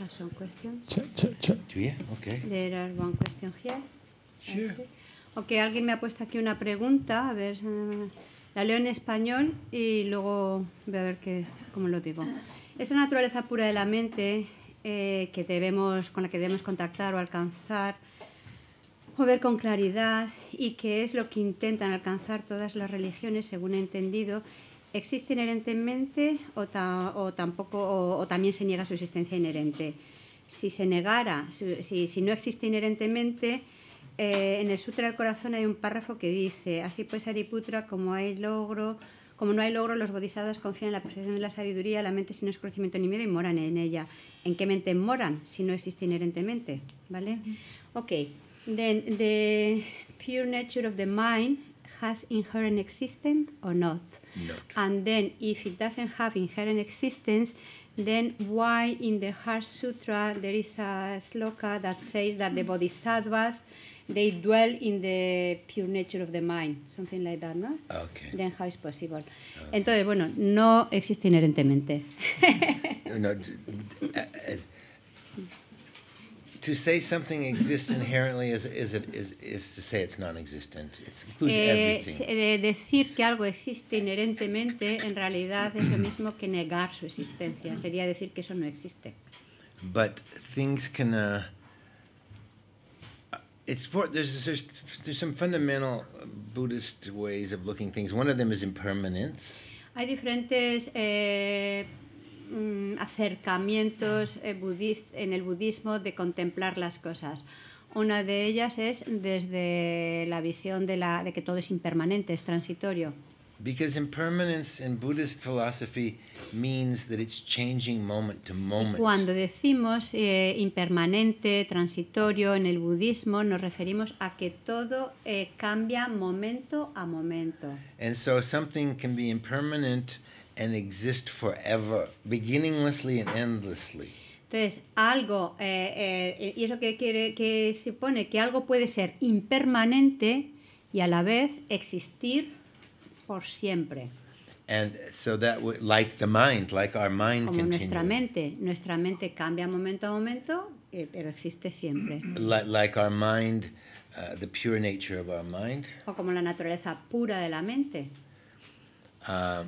Son some questions. Check, check, okay. alguien me ha puesto aquí una pregunta. A ver, eh, la leo en español y luego voy a ver qué, cómo lo digo. Esa naturaleza pura de la mente eh, que debemos, con la que debemos contactar o alcanzar o ver con claridad y que es lo que intentan alcanzar todas las religiones, según he entendido, existe inherentemente o, tampoco o, también se niega su existencia inherente. Si se negara, si, no existe inherentemente, eh, en el Sutra del Corazón hay un párrafo que dice, así pues Ariputra, como como no hay logro, los bodhisattvas confían en la percepción de la sabiduría, la mente sin conocimiento ni miedo y moran en ella. ¿En qué mente moran si no existe inherentemente? ¿Vale? Ok. Then the pure nature of the mind has inherent existence or not. not. And then if it doesn't have inherent existence, then why in the Heart Sutra there is a sloka that says that the bodhisattvas they dwell in the pure nature of the mind, something like that, ¿no? Okay. Then how is possible? Okay. Entonces, bueno, no existe inherentemente. no, no, eh, eh, to say something exists inherently is, is, it, is, is to say it's non-existent. It includes eh, everything. Eh, decir que algo existe inherentemente en realidad es lo mismo que negar su existencia. Sería decir que eso no existe. But things can. Uh, it's there's, there's there's some fundamental Buddhist ways of looking things. One of them is impermanence. Hay diferentes eh, Mm, acercamientos eh, en el budismo de contemplar las cosas. Una de ellas es desde la visión de, la, de que todo es impermanente, es transitorio. Because impermanence in Buddhist philosophy means that it's changing moment to moment. Cuando decimos eh, impermanente, transitorio en el budismo, nos referimos a que todo eh, cambia momento a momento. And so something can be impermanent and exist forever, beginninglessly and endlessly. Entonces, algo, eh, eh, y eso que, quiere, que se pone, que algo puede ser impermanente y a la vez existir por siempre. And so that we, like the mind, like our mind Como nuestra mente, nuestra mente cambia momento a momento, eh, pero existe siempre. Like, like our mind, uh, the pure nature of our mind. O como la naturaleza pura de la mente. Uh,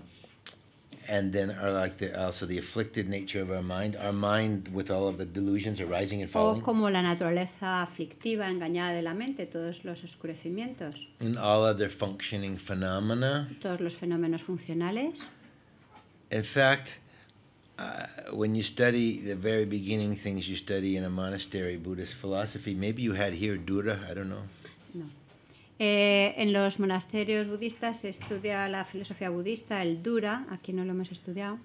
and then are like the, also uh, the afflicted nature of our mind, our mind with all of the delusions arising and falling. O como la naturaleza aflictiva engañada de la mente, todos los oscurecimientos. In all other functioning phenomena. Todos los fenómenos funcionales. In fact, uh, when you study the very beginning things you study in a monastery Buddhist philosophy, maybe you had here Dura, I don't know. No. Eh, en los monasterios budistas se estudia la filosofía budista, el dura, aquí no lo hemos estudiado.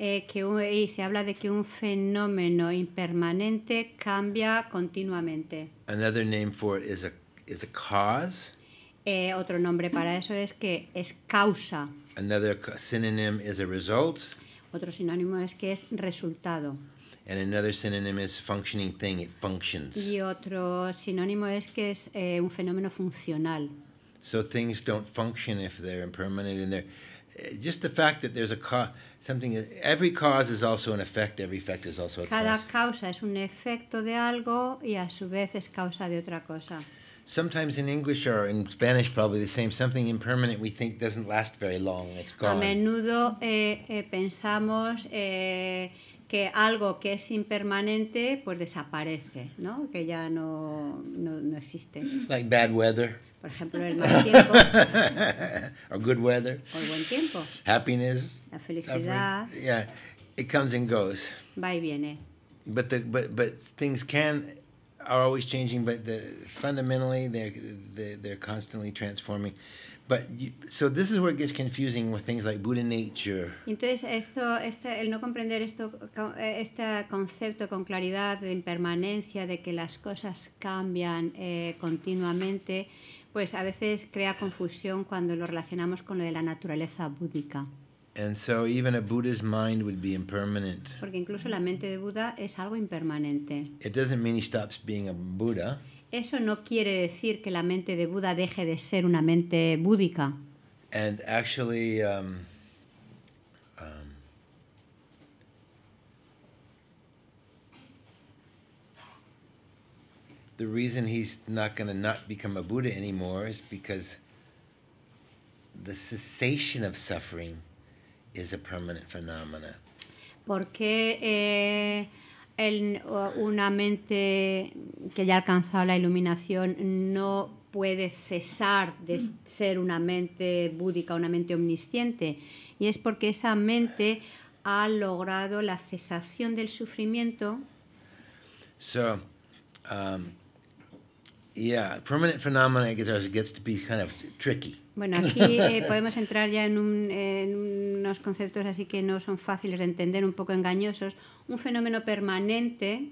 Eh, que y se habla de que un fenómeno impermanente cambia continuamente. Eh, otro nombre para eso es que es causa. Otro sinónimo es que es resultado. And another synonym is functioning thing, it functions. Y otro sinónimo es que es eh, un fenómeno funcional. So things don't function if they're impermanent and they're eh, just the fact that there's a cause, something, every cause is also an effect, every effect is also a Cada cause. causa es un efecto de algo y a su vez es causa de otra cosa. Sometimes in English or in Spanish probably the same, something impermanent we think doesn't last very long, it's gone. A menudo eh, eh, pensamos eh, que algo que es impermanente pues desaparece, ¿no? Que ya no, no, no existe. Like bad weather. Por ejemplo, el mal tiempo. Or good weather. O el buen tiempo. Happiness. La felicidad. Suffering. Yeah, it comes and goes. Va y viene. But the but but things can are always changing, but the fundamentally they're they're, they're constantly transforming. But so this is where confusing with things like Buddha nature. Entonces esto, este, el no comprender esto, eh, este concepto con claridad de impermanencia, de que las cosas cambian eh, continuamente, pues a veces crea confusión cuando lo relacionamos con lo de la naturaleza búdica. And so Porque incluso la mente de Buda es algo impermanente. It doesn't mean he stops being a Buddha. Eso no quiere decir que la mente de Buda deje de ser una mente búdica. And actually, um, um, the reason he's not going to not become a Buddha anymore is because the cessation of suffering is a permanent phenomenon. Porque eh, una mente que ya ha alcanzado la iluminación no puede cesar de mm. ser una mente búdica, una mente omnisciente. Y es porque esa mente ha logrado la cesación del sufrimiento. So, um, yeah, permanent phenomena gets, gets to be kind of tricky. Bueno, aquí eh, podemos entrar ya en, unos conceptos así que no son fáciles de entender, un poco engañosos. Un fenómeno permanente.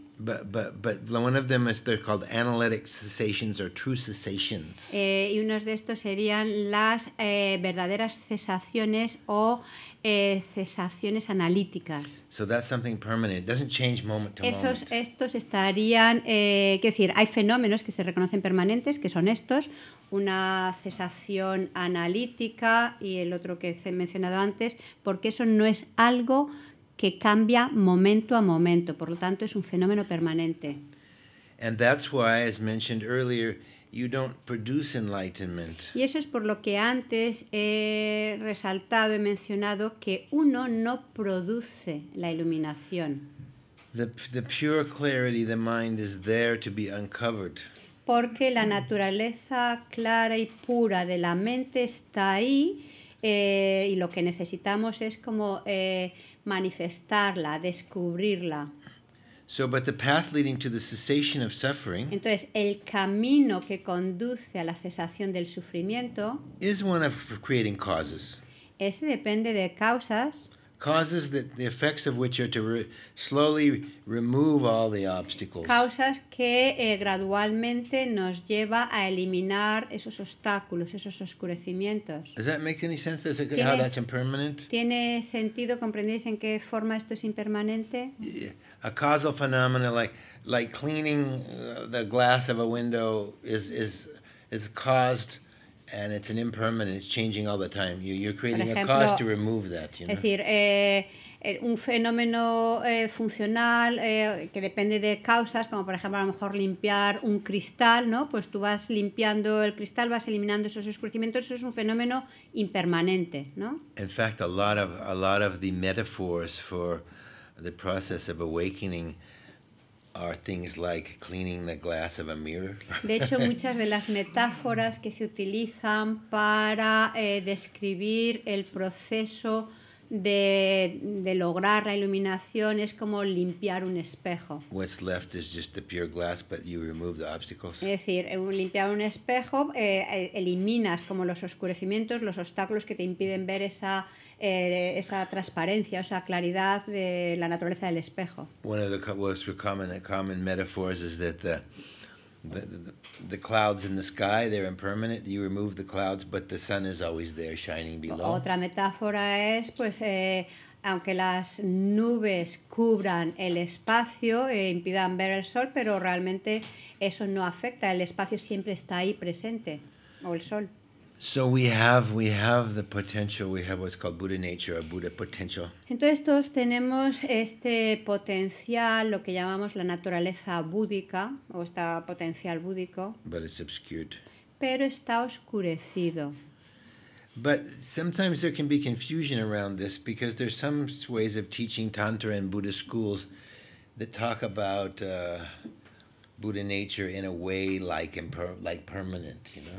y unos de estos serían las eh, verdaderas cesaciones o eh, cesaciones analíticas. Esos, Estos estarían, quiero decir, hay fenómenos que se reconocen permanentes, que son estos, una sensación analítica y el otro que he mencionado antes, porque eso no es algo que cambia momento a momento, por lo tanto es un fenómeno permanente. produce Y eso es por lo que antes he resaltado, he mencionado que uno no produce la iluminación. The, the pure clarity the mind is there to be porque la naturaleza clara y pura de la mente está ahí eh, y lo que necesitamos es como eh, manifestarla, descubrirla. Entonces, el camino que conduce a la cesación del sufrimiento es one of creating causes. Ese depende de causas. causes that the effects of which are to re slowly remove all the obstacles. Causas que eh, gradualmente nos lleva a eliminar esos obstáculos, esos oscurecimientos. Does that make any sense? That's a, how that's impermanent? ¿Tiene sentido? ¿Comprendéis en qué forma esto es impermanente? A causal phenomenon like like cleaning uh, the glass of a window is is is caused and it's an impermanent, it's changing all the time. You, you're creating a cause to remove that. You know? Es decir, eh, eh, un fenómeno eh, funcional eh, que depende de causas, como por ejemplo a lo mejor limpiar un cristal, ¿no? Pues tú vas limpiando el cristal, vas eliminando esos escurecimientos eso es un fenómeno impermanente, ¿no? In fact, a lot of a lot of the metaphors for the process of awakening. De hecho, muchas de las metáforas que se utilizan para eh, describir el proceso de, de, lograr la iluminación es como limpiar un espejo. Es decir, eh, limpiar un espejo eh, eh, eliminas como los oscurecimientos, los obstáculos que te impiden ver esa, esa transparencia, esa claridad de la naturaleza del espejo. common metaphors clouds sky, Otra metáfora es, pues, eh, aunque las nubes cubran el espacio e impidan ver el sol, pero realmente eso no afecta, el espacio siempre está ahí presente, o el sol. So we have, we have the potential, we have what's called Buddha nature, or Buddha potential. Entonces todos tenemos este potencial, lo que llamamos la naturaleza búdica, o esta potencial búdico. But it's obscured. Pero está oscurecido. But sometimes there can be confusion around this because there's some ways of teaching Tantra and Buddhist schools that talk about... Uh,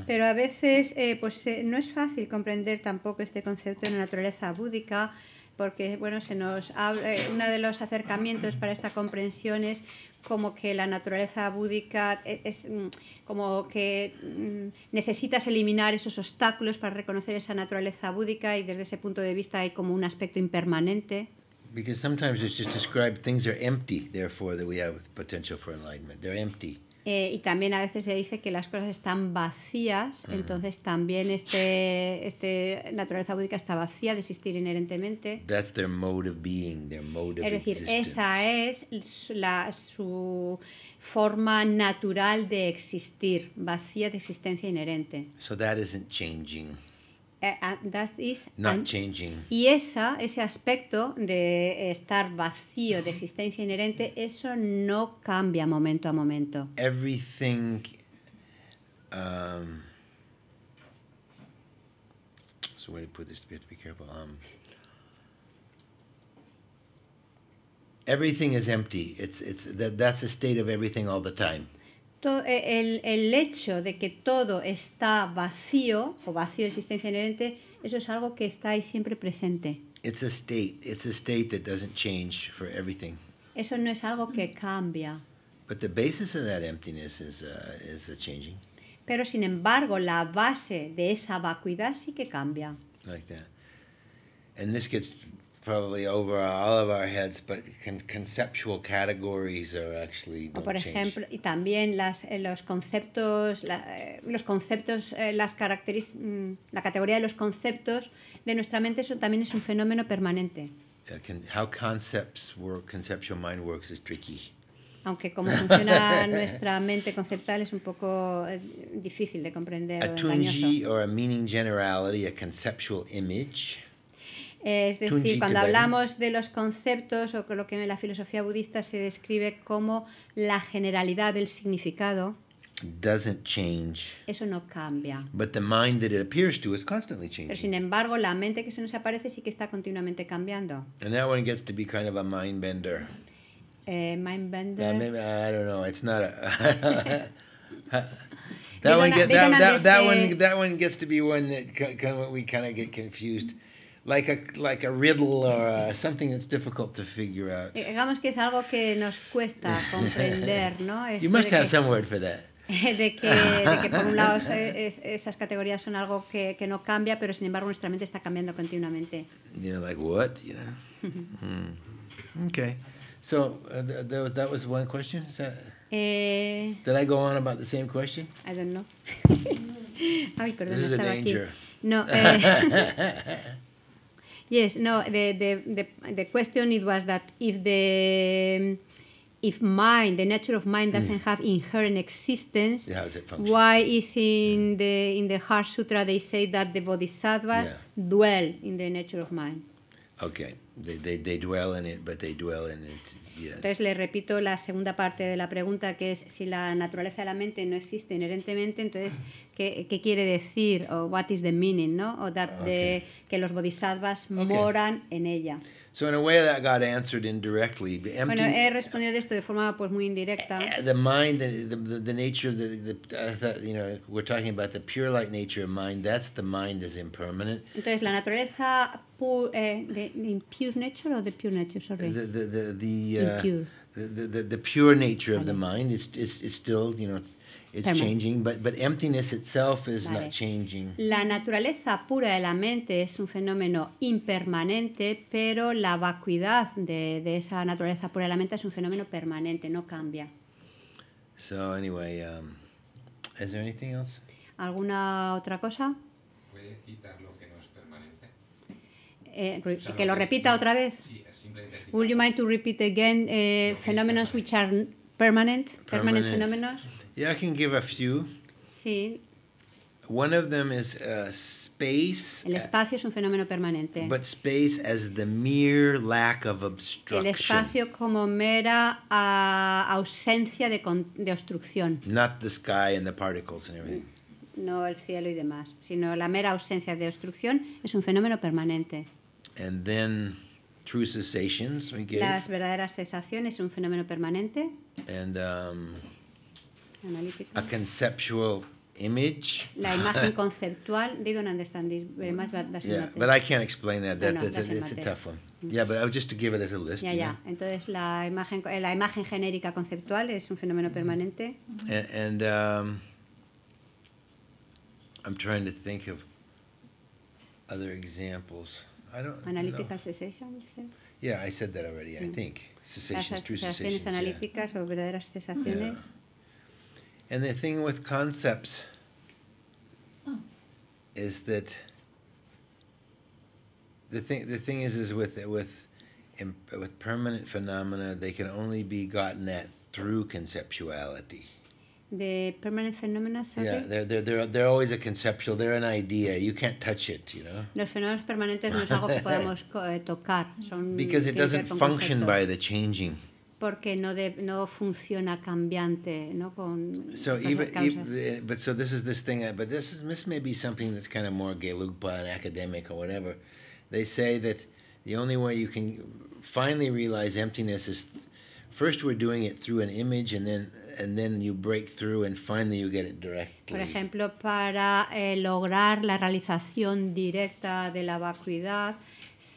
Pero a veces eh, pues, eh, no es fácil comprender tampoco este concepto de la naturaleza búdica porque bueno, se nos eh, uno de los acercamientos para esta comprensión es como que la naturaleza búdica es, mm, como que mm, necesitas eliminar esos obstáculos para reconocer esa naturaleza búdica y desde ese punto de vista hay como un aspecto impermanente because sometimes it's just described things are empty, therefore that we have potential for enlightenment. They're empty. Eh, y también a veces se dice que las cosas están vacías, uh entonces también este, este naturaleza búdica está vacía de existir inherentemente. That's their mode of being, their mode of es decir, existence. esa es la, su forma natural de existir, vacía de existencia inherente. So that isn't changing. Eh, ah, that is not changing. Y esa, ese aspecto de estar vacío, de existencia inherente, eso no cambia momento a momento. Everything. Um, so where to put this, be have to be careful. Um, everything is empty. It's it's that that's the state of everything all the time. Eh, el, hecho de que todo está vacío o vacío de existencia inherente, eso es algo que está ahí siempre presente. Eso no es algo que cambia. Uh, Pero sin embargo, la base de esa vacuidad sí que cambia probably over all of our heads, but conceptual categories are actually don't por ejemplo change. y también las eh, los conceptos la, eh, los conceptos eh, las características mm, la categoría de los conceptos de nuestra mente eso también es un fenómeno permanente. How concepts work, conceptual mind works is tricky. Aunque cómo funciona nuestra mente conceptual es un poco difícil de comprender. A tunji or a meaning generality, a conceptual image. Es decir, cuando hablamos de los conceptos o lo que en la filosofía budista se describe como la generalidad del significado, doesn't change. Eso no cambia. But the mind that it appears to is constantly changing. Pero sin embargo, la mente que se nos aparece sí que está continuamente cambiando. And that one gets to be kind of a mind bender. Eh, mind bender. Yeah, maybe, I don't know. It's not a. that one, get, that, that, that, one, that one gets to be one that kind of, we kind of get confused like a, like a riddle or a, something that's difficult to figure out. Eh, digamos que es algo que nos cuesta comprender, ¿no? Esto you must have que, some word for that. De que, de que por un lado es, esas categorías son algo que, que no cambia, pero sin embargo nuestra mente está cambiando continuamente. You know, like what, you know? mm. Okay. So uh, th th that was one question. Is that, eh, did I go on about the same question? I don't know. Ay, perdón, This is a danger. Aquí. No. Eh, Yes, no, the, the, the, the question it was that if the if mind, the nature of mind doesn't mm. have inherent existence, yeah, why is mm. in mm. the in the Heart Sutra they say that the bodhisattvas yeah. dwell in the nature of mind? Okay. Entonces le repito la segunda parte de la pregunta, que es si la naturaleza de la mente no existe inherentemente, entonces qué, quiere decir o what is the meaning, O ah, de, que los bodhisattvas moran en ella. So in a way that got answered indirectly. Empty, bueno, he respondido de esto de forma pues muy indirecta. Eh, the mind, the, the, the nature of the, the I you know, we're talking about the pure light nature of mind. That's the mind is impermanent. Entonces la naturaleza pure, eh, the, the impure nature or the pure nature, sorry. The the the the, uh, the, the, the pure nature of the mind is is is still, you know. It's, It's changing, but, but emptiness itself is vale. not changing. La naturaleza pura de la mente es un fenómeno impermanente, pero la vacuidad de, de esa naturaleza pura de la mente es un fenómeno permanente, no cambia. So anyway, um, is there anything else? ¿Alguna otra cosa? ¿Puede citar lo que no es permanente? Eh, o sea, que lo, que repita otra vez. Sí, es simplemente. Would you mind to repeat again eh, phenomena which are permanent, permanent, permanent. Yeah, I can give a few. Sí. One of them is uh, space. El espacio es un fenómeno permanente. But space as the mere lack of obstruction. El espacio como mera uh, ausencia de, de obstrucción. Not the sky and the particles and everything. No el cielo y demás, sino la mera ausencia de obstrucción es un fenómeno permanente. And then true cessations we get. Las verdaderas cesaciones es un fenómeno permanente. And um, a conceptual image. La imagen conceptual. They don't understand this eh, very much, but that's yeah, But I can't explain that. that no, that's a, it's a tough one. Mm. Yeah, but just to give it a list. Yeah, yeah. Know? Entonces la imagen, eh, la imagen genérica conceptual es un fenómeno mm-hmm. permanente. And, and um, I'm trying to think of other examples. I don't. Analítica cesación Yeah, I said that already. I mm. think cessations, true cessations. Analíticas yeah. o verdaderas cesaciones. Yeah. And the thing with concepts oh. is that the thing the thing is is with with with permanent phenomena they can only be gotten at through conceptuality. The permanent phenomena, sorry. Yeah, they're, they're, they're, they're always a conceptual, they're an idea. You can't touch it, you know. Los fenómenos permanentes no es algo que podemos eh, tocar. Son because it doesn't function concepto. by the changing porque no, de, no funciona cambiante, ¿no? Con, so con even, even, eh, but so this is this thing, uh, but this is, this may be something that's kind of more Gelugpa and academic or whatever. They say that the only way you can finally realize emptiness is first we're doing it through an image and then and then you break through and finally you get it directly. Por ejemplo, para eh, lograr la realización directa de la vacuidad,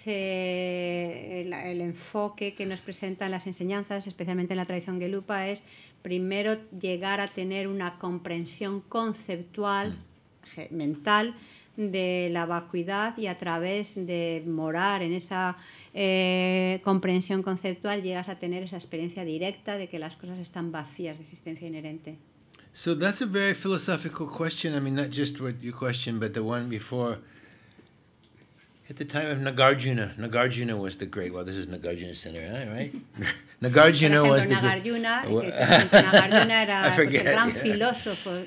el, enfoque que nos presentan las enseñanzas, especialmente en la tradición gelupa, es primero llegar a tener una comprensión conceptual, mm. mental, de la vacuidad y a través de morar en esa eh, comprensión conceptual llegas a tener esa experiencia directa de que las cosas están vacías de existencia inherente. So that's a very philosophical question. I mean, not just what you question, but the one before. At the time of Nagarjuna, Nagarjuna was the great. Well, this is Nagarjuna Center, right? Nagarjuna was the. Nagarjuna, great, Nagarjuna I forget, was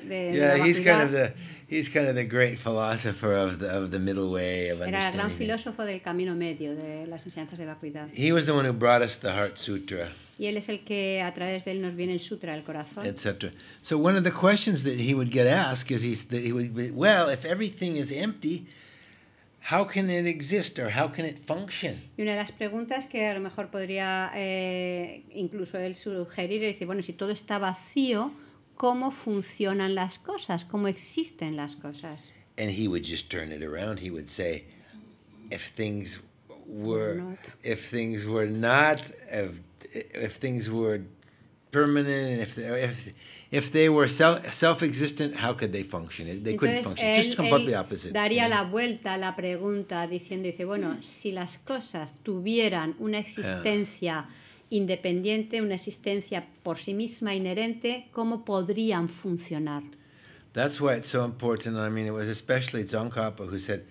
yeah. yeah he's kind of the he's kind of the great philosopher of the of the middle way of Era understanding. gran filósofo del camino medio de las enseñanzas de vacuidad. He was the one who brought us the Heart Sutra. Y él es el que a través de él nos viene el sutra, el corazón. Etc. So one of the questions that he would get asked is he's that he would be, well, if everything is empty. How can it exist or how can it function? Y una de las preguntas que a lo mejor podría eh, incluso él sugerir es decir, bueno, si todo está vacío, ¿cómo funcionan las cosas? ¿Cómo existen las cosas? And he would just turn it around. He would say, if things were, not. if things were not, if, if things were permanent, if, if If they were self-existent, how could they function? They Entonces, couldn't function. Él, Just completely opposite. Daría yeah. la vuelta a la pregunta diciendo, dice, bueno, si las cosas tuvieran una existencia independiente, una existencia por sí misma inherente, ¿cómo podrían funcionar? That's why it's so important. I mean, it was especially Tsongkhapa who said,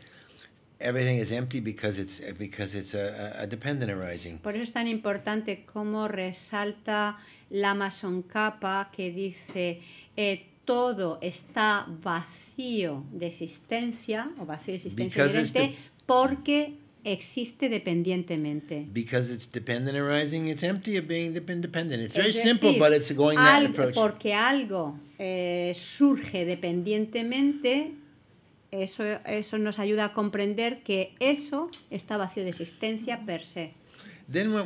everything is empty because it's because it's a, a dependent arising. Por eso es tan importante cómo resalta la Mason capa que dice eh, todo está vacío de existencia o vacío de existencia inherente porque existe dependientemente. Because it's dependent arising, it's empty of being dependent. It's very decir, simple, but it's going that approach. Porque algo eh, surge dependientemente eso, eso nos ayuda a comprender que eso está vacío de existencia per se. Entonces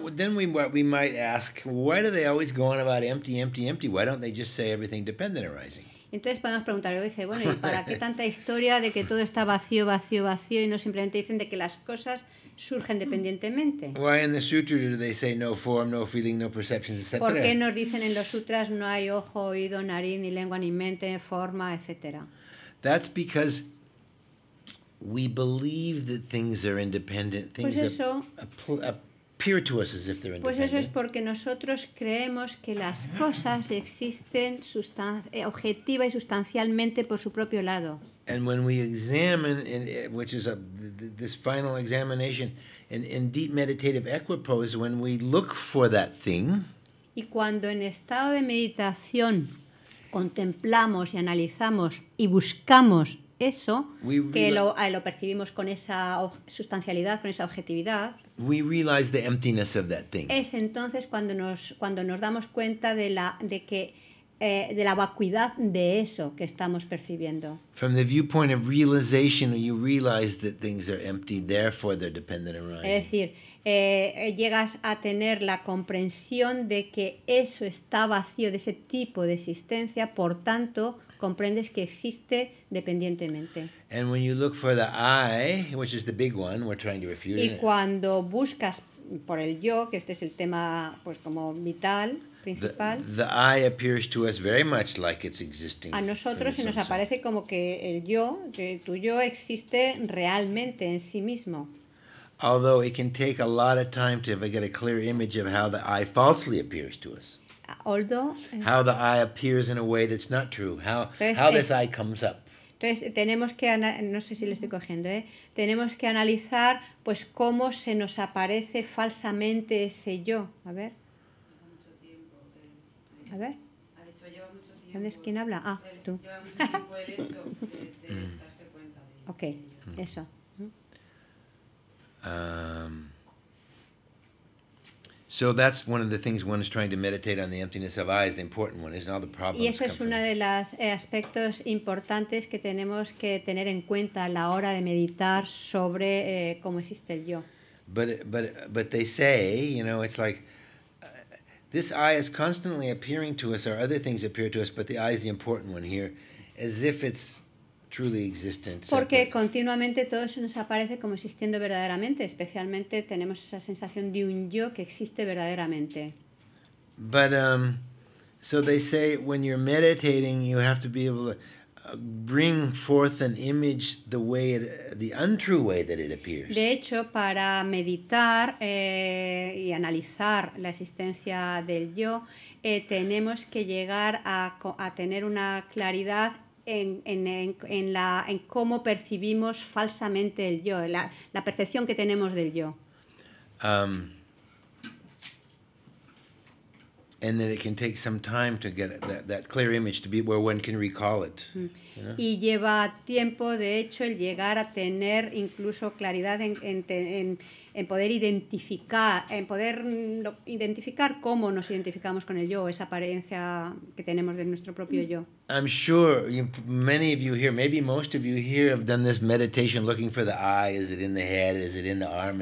podemos preguntar, dice, bueno, ¿y para qué tanta historia de que todo está vacío, vacío, vacío y no simplemente dicen de que las cosas surgen dependientemente? ¿Por qué nos dicen en los sutras no hay ojo, oído, nariz, ni lengua, ni mente, forma, etcétera? That's because we believe that things are independent, pues things appear to us as if they're independent. Pues eso es porque nosotros creemos que las cosas existen eh, objetiva y sustancialmente por su propio lado. And when we examine, in, eh, which is a, this final examination, in, in deep meditative equipoise, when we look for that thing. Y cuando en estado de meditación contemplamos y analizamos y buscamos eso que lo, eh, lo, percibimos con esa sustancialidad, con esa objetividad. Es entonces cuando nos, cuando nos damos cuenta de, la, de, que, eh, de la vacuidad de eso que estamos percibiendo. Es decir, eh, llegas a tener la comprensión de que eso está vacío de ese tipo de existencia, por tanto comprendes que existe dependientemente. And when you look for the I, which is the big one we're trying to refute. Y cuando buscas por el yo, que este es el tema pues como vital, principal. The, the I appears to us very much like it's existing. A nosotros se nos aparece como que el yo, que tu yo existe realmente en sí mismo. Although it can take a lot of time to get a clear image of how the I falsely appears to us although eh, how the eye appears in a way that's not true how entonces, how eh, this eye comes up entonces eh, tenemos que no sé si lo estoy cogiendo ¿eh? tenemos que analizar pues cómo se nos aparece falsamente ese yo a ver a ver ¿Dónde es quién habla? Ah, tú. Okay, mucho tiempo de, cuenta de eso. Um, So that's one of the things one is trying to meditate on the emptiness of eyes. the important one, is all the problems. Y eso es uno de los eh, aspectos importantes que tenemos que tener en cuenta a la hora de meditar sobre eh, cómo existe el yo. But but but they say, you know, it's like uh, this eye is constantly appearing to us, or other things appear to us, but the eye is the important one here, as if it's Porque continuamente todo eso nos aparece como existiendo verdaderamente, especialmente tenemos esa sensación de un yo que existe verdaderamente. But um, so they say when you're meditating, you have to be able to uh, bring forth an image the way the untrue way that it appears. De hecho, para meditar eh, y analizar la existencia del yo, eh, tenemos que llegar a, a tener una claridad en, en, en, la, en cómo percibimos falsamente el yo, la, percepción que tenemos del yo. Y lleva tiempo, de hecho, el llegar a tener incluso claridad en en poder identificar, en poder mm, identificar cómo nos identificamos con el yo, esa apariencia que tenemos de nuestro propio yo.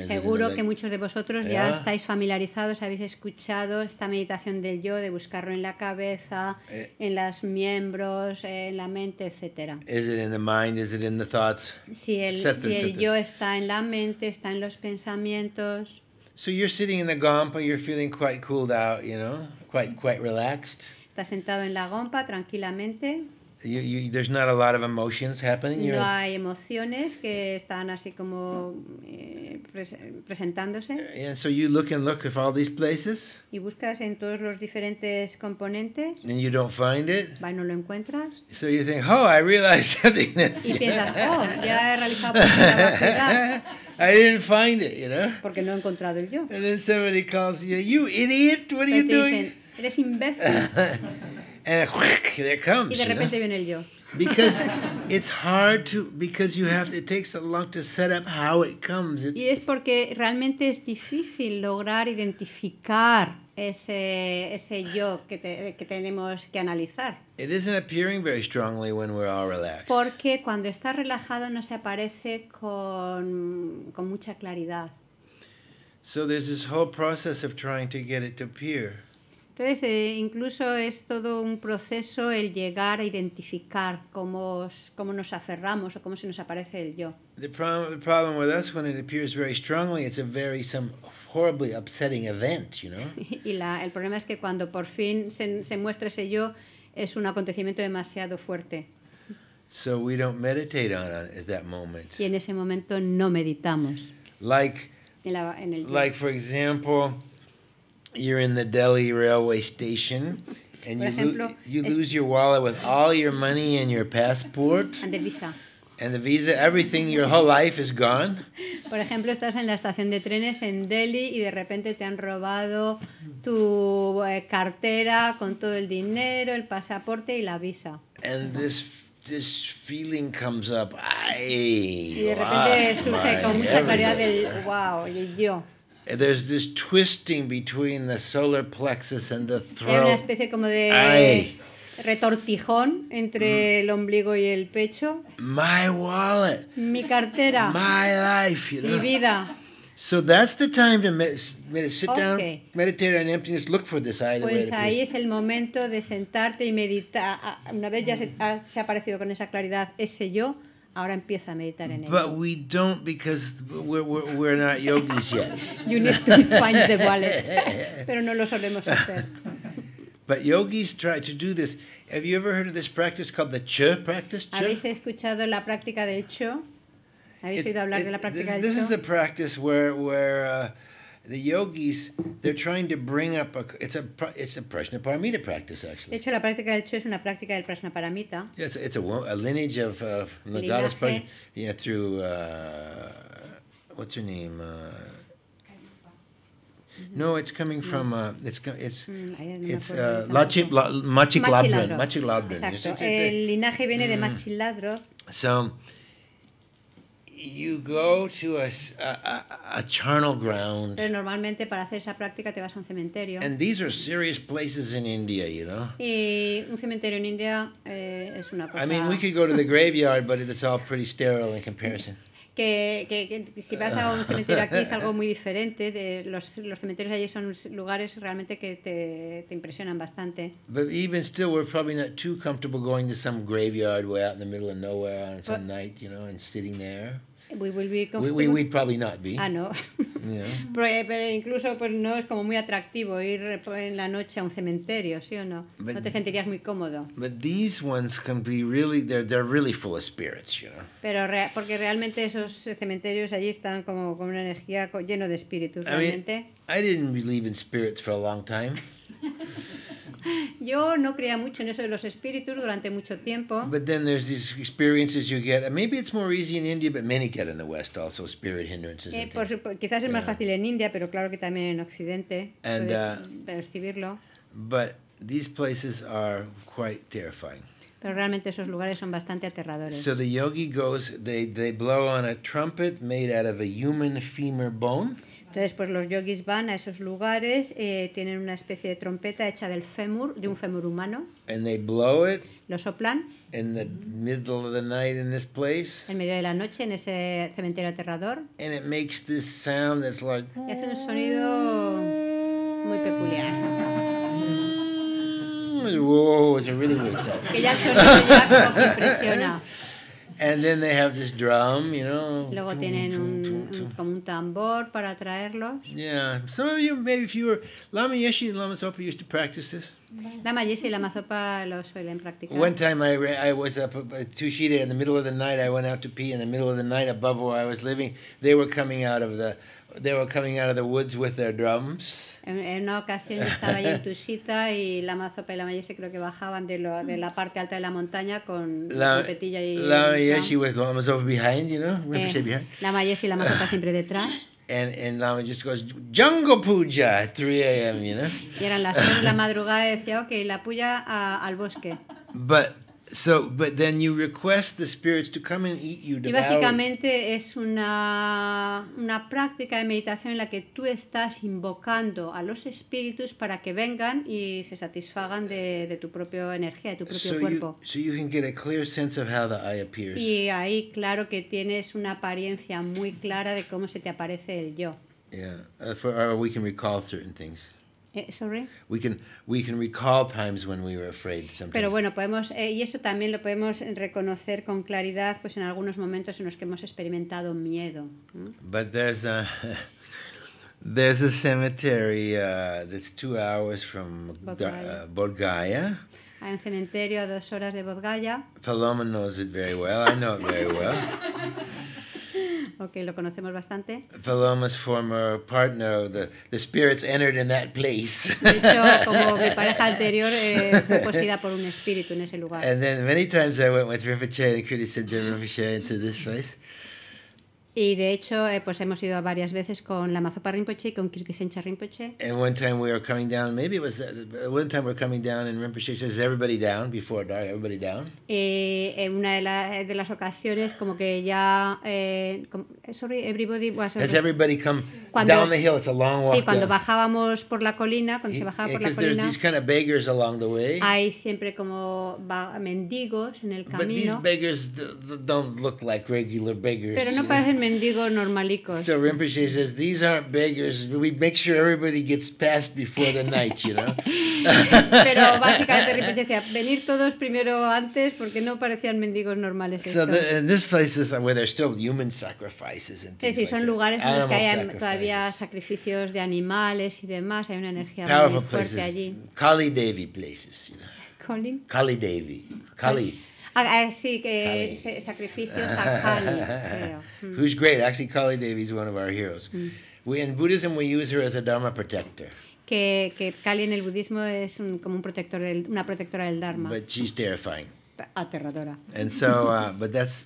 Seguro que muchos de vosotros ya estáis familiarizados, habéis escuchado esta meditación del yo de buscarlo en la cabeza, eh. en los miembros, en la mente, etcétera. in the mind, is it in Si el, yo está en la mente, está en los pensamientos So you're sitting in the gompa, you're feeling quite cooled out, you know, quite quite relaxed. Está sentado en la gompa tranquilamente. You, you, there's not a lot of emotions happening. You're... No hay emociones que están así como eh, presentándose. Eh, and so you look and look at all these places. Y buscas en todos los diferentes componentes. And you don't find it. Y no lo encuentras. So you think, oh, I realized something. y piensas, oh, ya he realizado la I didn't find it, you know. Porque no he encontrado el yo. And then somebody calls you, you idiot, what are you doing? Dicen, Eres imbécil. and there comes. Y de repente you know? viene el yo. because it's hard to because you have it takes a long to set up how it comes. It, y es porque realmente es difícil lograr identificar ese ese yo que te, que tenemos que analizar. It isn't appearing very strongly when we're all relaxed. Porque cuando estás relajado no se aparece con con mucha claridad. So there's this whole process of trying to get it to appear. Entonces, eh, incluso es todo un proceso el llegar a identificar cómo, cómo nos aferramos o cómo se nos aparece el yo. y la, el problema es que cuando por fin se, se muestra ese yo es un acontecimiento demasiado fuerte. Y en ese momento no meditamos. Like, like for example. you're in the Delhi railway station and you, ejemplo, lo you lose your wallet with all your money and your passport. And the visa. And the visa, everything, your whole life is gone. Por ejemplo, estás en la estación de trenes en Delhi y de repente te han robado tu eh, cartera con todo el dinero, el pasaporte y la visa. And this this feeling comes up. I y de repente surge con mucha claridad del wow, y yo. There's this twisting between the solar plexus and the throat. una especie como de Ay. retortijón entre mm-hmm. el ombligo y el pecho. My wallet. Mi cartera. My life, you know? Mi vida. So that's the time to med med sit down, meditate on emptiness, look for this eye. Pues ahí es el momento de sentarte y meditar. Ah, ah, una vez ya se, ha, se ha aparecido con esa claridad ese yo, Ahora empieza a meditar en ello. But we don't because we're, we're, we're not yogis yet. you need to find the wallet. Pero no lo solemos hacer. But yogis try to do this. Have you ever heard of this practice called the chö practice? Ch? ¿Habéis escuchado la práctica del Ch? ¿Habéis oído hablar de la práctica this, del This is a practice where where uh, the yogis they're trying to bring up a it's a it's a Prajnaparamita practice actually. De hecho, la práctica del Che es una práctica del Prajnaparamita. Yeah, it's it's a, a lineage of uh, the Linaje. goddess Prajna, yeah through uh, what's her name. Uh, no, it's coming mm-hmm. from uh, it's mm, it's it's uh, Lachip La, Machiladron. Machiladron. Machiladron. Exacto. It's, it's, it's, El linaje viene mm, de mm-hmm. Machiladro. So you go to a, a, ground. Pero normalmente para hacer esa práctica te vas a un cementerio. And these are serious places in India, you know. Y un cementerio en India eh, es una cosa. I mean, we could go to the graveyard, but it's all pretty sterile in comparison. Que, que, si vas a un cementerio aquí es algo muy diferente. De, los, los cementerios allí son lugares realmente que te, te impresionan bastante. But even still, we're probably not too comfortable going to some graveyard way out in the middle of nowhere on some night, you know, and sitting there. We will be comfortable. We, we probably not be. Ah, no. Yeah. pero, pero, incluso pues no es como muy atractivo ir en la noche a un cementerio, ¿sí o no? But, no te sentirías muy cómodo. But these ones can be really, they're, they're really full of spirits, you know. Pero re, porque realmente esos cementerios allí están como con una energía lleno de espíritus, realmente. I, mean, I didn't believe in spirits for a long time. Yo no creía mucho en eso de los espíritus durante mucho tiempo. But then there's these experiences you get. and Maybe it's more easy in India, but many get in the West also spirit hindrances. Eh, por, quizás es más fácil en India, pero claro que también en Occidente and, uh, percibirlo. But these places are quite terrifying. Pero realmente esos lugares son bastante aterradores. So the yogi goes, they, they blow on a trumpet made out of a human femur bone. Entonces, pues los yogis van a esos lugares, eh, tienen una especie de trompeta hecha del fémur, de un fémur humano. And Lo soplan. In the En medio de la noche en ese cementerio aterrador. Y hace un sonido muy peculiar. Que ya el sonido ya como que impresiona. And then they have this drum, you know. Luego tum, tienen tum, tum, un, como un tambor para traerlos. Yeah, some of you maybe if you were Lama Yeshi and Lama Sopa used to practice this. Lama Yeshe y Lama Sopa lo suelen practicar. One time I I was up at Tushita in the middle of the night. I went out to pee in the middle of the night above where I was living. They were coming out of the they were coming out of the woods with their drums. En, en una ocasión yo estaba allí en Tushita y la mazo y la mayese creo que bajaban de, lo, de la parte alta de la montaña con la, petilla y... La mayese with the mazo behind, you know? Eh, behind. La mayese y la mazopa siempre detrás. And, and Lama just goes, Jungle Puja at 3 a.m., you know? Y eran las 3 de la madrugada y decía, ok, la puya al bosque. But y básicamente es una, una práctica de meditación en la que tú estás invocando a los espíritus para que vengan y se satisfagan de, de tu propia energía, de tu propio cuerpo. you a clear sense of how the appears. Y ahí claro que tienes una apariencia muy clara de cómo se te aparece el yo. Yeah, uh, or we can recall certain things. Eh, sorry. We can, we can recall times when we were afraid sometimes. Pero bueno, podemos eh, y eso también lo podemos reconocer con claridad, pues en algunos momentos en los que hemos experimentado miedo. But there's a there's a cemetery uh, that's two hours from Bodgaya. Uh, Hay un cementerio a dos horas de Bodgaya. Paloma knows it very well. I know it very well. Okay, lo conocemos bastante. The former partner, the, the spirits entered in that place. De hecho, como mi pareja anterior eh, poseída por un espíritu en ese lugar. And then many times I went with Rinpoche and Kriti Sanjay Rinpoche into this place. Y de hecho, eh, pues hemos ido varias veces con la Mazopa Rinpoche y con Kirtisencha Rinpoche. And one time we were coming down, maybe it was uh, one time we were coming down and Rinpoche says everybody down before dark, everybody down. Y eh, en una de, la, de las ocasiones como que ya eh, como, eh, sorry, everybody was Has everybody come cuando, down the hill, it's a long walk. Sí, cuando down. bajábamos por la colina, cuando se bajaba eh, por la colina. There's these kind of beggars along the way. Hay siempre como mendigos en el camino. But these beggars don't look like regular beggars. Pero no parecen mendigo normalicos. So Rinpoche says, these aren't beggars. We make sure everybody gets past before the night, you know. Pero básicamente Rinpoche decía, venir todos primero antes porque no parecían mendigos normales estos. So the, and this place is where there's still human sacrifices and things Es decir, son like lugares that. en los que hay todavía sacrificios de animales y demás. Hay una energía Powerful muy fuerte places. allí. Kali Devi places, you know. Colin? Kali Devi. Kali. sí, que sacrificios a Kali. Mm. Who's great. Actually, Kali Devi is one of our heroes. Mm. We, in Buddhism, we use her as a Dharma protector. Que, que Kali en el budismo es un, como un protector del, una protectora del Dharma. But she's terrifying. Aterradora. And so, uh, but that's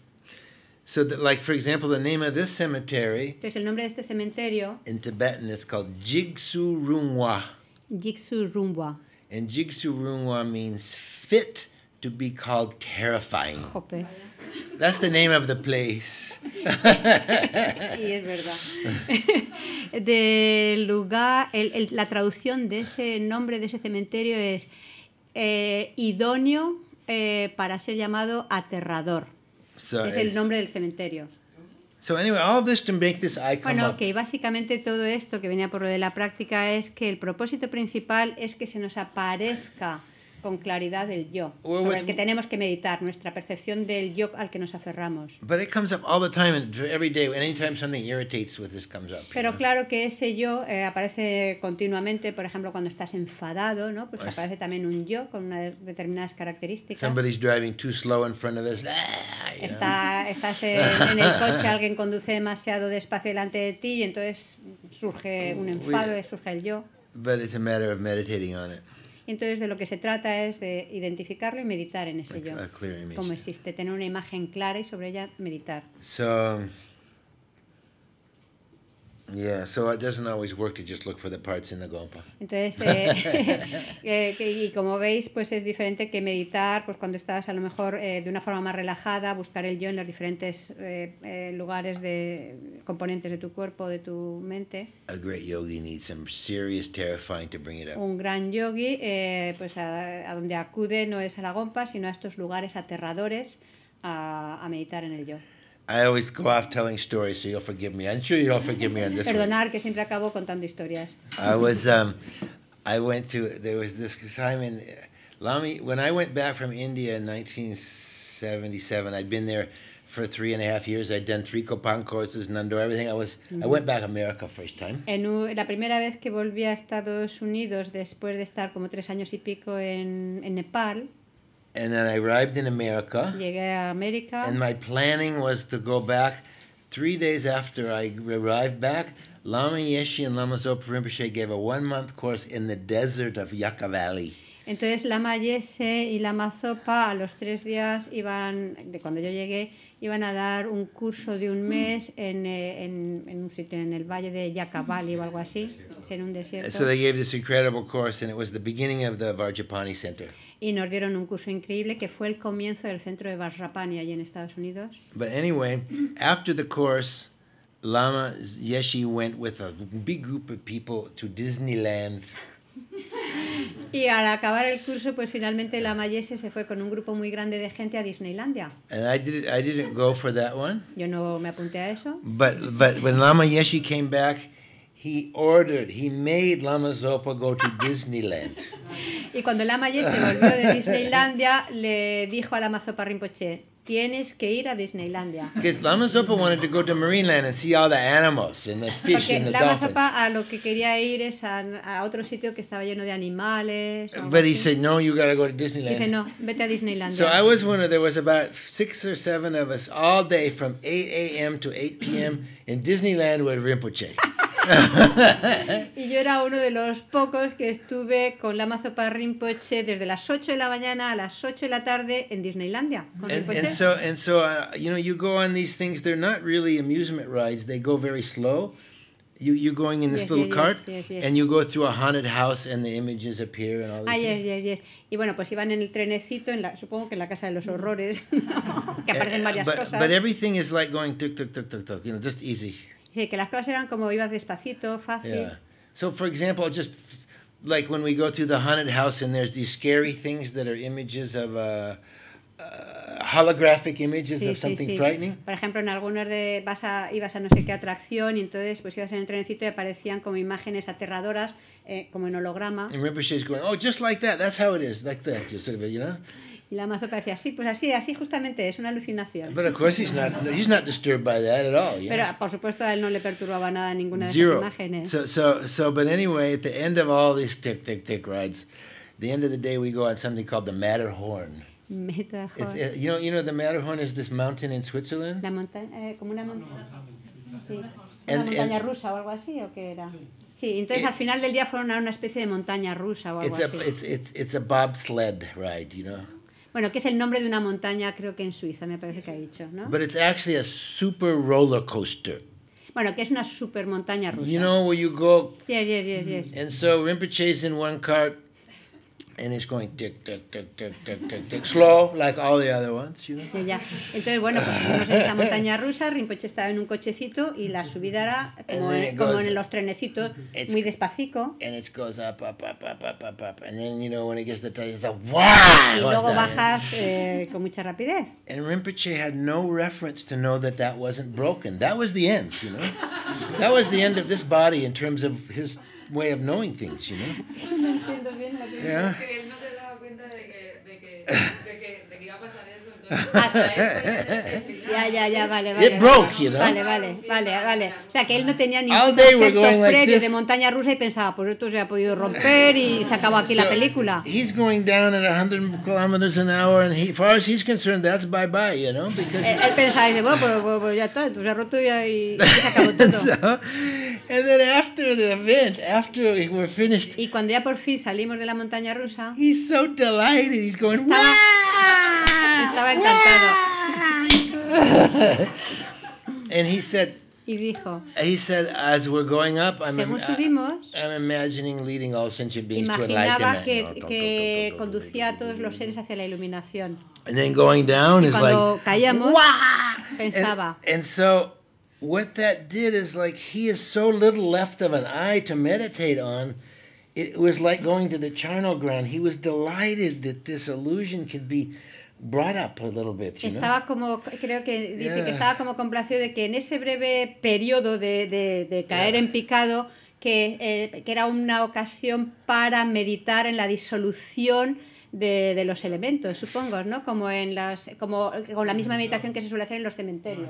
so, that, like for example, the name of this cemetery. Entonces, el nombre de este cementerio. In Tibetan, it's called Jigsu Rungwa. Jigsu Rungwa. And Jigsu Rungwa means fit to be called terrifying. That's the name of the place. y es verdad. Del lugar, la traducción de ese nombre de ese cementerio es eh, idóneo eh, para ser llamado aterrador. es el eh, nombre del cementerio. bueno, que básicamente todo esto que venía por lo de la práctica es que el propósito principal es que se nos aparezca con claridad del yo, que tenemos que meditar, nuestra percepción del yo al que nos aferramos. Pero claro que ese yo eh, aparece continuamente, por ejemplo, cuando estás enfadado, ¿no? Pues, pues aparece también un yo con determinadas características. Ah, Está, estás eh, en, el coche, alguien conduce demasiado despacio delante de ti y entonces surge un enfado, surge el yo. Entonces, de lo que se trata es de identificarlo y meditar en ese yo. Uh, Como existe, tener una imagen clara y sobre ella meditar gompa. Entonces, eh, eh, y como veis, pues es diferente que meditar, pues cuando estás a lo mejor eh, de una forma más relajada, buscar el yo en los diferentes lugares de componentes de tu cuerpo, de tu mente. Un gran yogi, pues a, donde acude no es a la gompa, sino a estos lugares aterradores a meditar en el yo. I always go off telling stories, so you'll forgive me. I'm sure you'll forgive me on this Perdonar, one. que siempre acabo contando historias. I was, um, I went to, there was this time in, Lami, when I went back from India in 1977, I'd been there for three and a half years. I'd done three Copan courses, Nando, everything. I was, mm -hmm. I mm-hmm. went back to America first time. En la primera vez que volví a Estados Unidos, después de estar como tres años y pico en, en Nepal, and then I arrived in America. Llegué a América. And my planning was to go back. Three days after I arrived back, Lama Yeshe and Lama Zopa Rinpoche gave a one-month course in the desert of Yucca Valley. Entonces Lama Yeshe y Lama Zopa a los tres días iban, de cuando yo llegué, iban a dar un curso de un mes en, eh, en, en un sitio en el valle de Yakabali o algo así, en un desierto. So they gave this incredible course and it was the beginning of the Center. Y nos dieron un curso increíble que fue el comienzo del centro de Vajrapani allí en Estados Unidos. But anyway, after the course Lama Yeshi went with a big group of people to Disneyland. Y al acabar el curso, pues finalmente la Mayese se fue con un grupo muy grande de gente a Disneylandia. I I didn't go for that one. Yo no me apunté a eso. But, but when Lama Yeshi came back, he ordered, he made Lama Zopa go to Disneyland. y cuando Lama Yeshi volvió de Disneylandia, le dijo a Lama Zopa Rinpoche, Tienes que ir a Disneylandia. Because Lama Zopa wanted to go to Marineland and see all the animals and the fish and the Lama dolphins. Zopa a lo que quería ir es a, a otro sitio que estaba lleno de animales. But he said, no, you gotta go to Disneyland. Dice, no, vete a Disneylandia. So I was one of, there was about six or seven of us all day from 8 a.m. to 8 p.m. in Disneyland with Rinpoche y yo era uno de los pocos que estuve con la Zopa Rinpoche desde las 8 de la mañana a las 8 de la tarde en Disneylandia. Con and, and so, and so uh, you know, you go on these things, they're not really amusement rides, they go very slow. You, you're going in this yes, little yes, cart yes, and you go through a haunted house and the images appear and all this. Ah, yes, yes, yes. Y bueno, pues iban en el trenecito, en la, supongo que en la casa de los mm. horrores, que eh, aparecen eh, varias but, cosas. But everything is like going tuk, tuk, tuk, tuk, tuk, you know, just easy. Dice que las cosas eran como ibas despacito, fácil. Yeah. So, for example, just like when we go through the haunted house and there's these scary things that are images of uh, uh, holographic images of something frightening. Por ejemplo, en algunos de vas a, ibas a no sé qué atracción y entonces pues ibas en el trenecito y aparecían como imágenes aterradoras eh, como en holograma. And going, "Oh, just like that. That's how it is. Like that." you know? Y la mazopa decía, sí, pues así, así justamente es una alucinación. Pero por supuesto a él no le perturbaba nada ninguna de Zero. esas imágenes. So, so, so, but anyway, at the end of all these tick, tick, tick rides, the end of the day we go on something called the Matterhorn. Matterhorn. It's, uh, you know, you know, the Matterhorn is this mountain in Switzerland. La montaña, eh, como una montaña. Sí. Una montaña rusa o algo así, ¿o qué era? Sí, entonces al final del día fueron a una especie de montaña rusa o algo así. es it's, it's, it's a bobsled ride, you bueno, que es el nombre de una montaña, creo que en Suiza, me parece que ha dicho, ¿no? But it's actually a super roller coaster. Bueno, que es una super montaña rusa. You know where you go. Yes, yes, yes, yes. And so we're in one cart, And it's going tick, tick, tick, tick, tick, tick, tick, slow, like all the other ones, you know? Ya, Entonces, bueno, pues fuimos en esa montaña rusa, Rinpoche estaba en un cochecito y la subida era como, en, goes, como en los trenecitos, muy despacito. And it goes up, up, up, up, up, up, up, and then, you know, when it gets to the top, it's like, wow! Y luego bajas eh, con mucha rapidez. And Rinpoche had no reference to know that that wasn't broken. That was the end, you know? that was the end of this body in terms of his way of knowing things, you know? que él no se daba cuenta de que, de que, de que, de que iba a pasar eso. Entonces, hasta eso, ya, ya, ya, vale, vale. It broke, you know? Vale, vale, vale, vale. O sea, que él no tenía ningún concepto previo like de montaña rusa y pensaba, pues esto se ha podido romper y se acabó aquí so la película. He's going down at 100 kilometers an hour and he, far as he's concerned, that's bye-bye, you know? Because... Él, él pensaba, dice, bueno, pues, pues, pues ya está, tú se ha roto y, y se acabó todo. so, and then after the event, after we were finished... Y cuando ya por fin salimos de la montaña rusa... He's so delighted, he's going, estaba, wow! Estaba encantado. Wow! and he said, he said, as we're going up, I'm, subimos, I'm imagining leading all sentient beings to enlightenment. que, que conducía a todos los seres hacia la iluminación. And then going down is like, caíamos, pensaba. And, and so what that did is like he is so little left of an eye to meditate on. It was like going to the charnel ground. He was delighted that this illusion could be brought up a little bit. You estaba como, creo que dice que estaba como complacido de que en ese breve periodo de, de, de caer en picado, que, eh, que, era una ocasión para meditar en la disolución. De, de los elementos, supongo, ¿no? Como en las, como con la misma meditación que se suele hacer en los cementerios.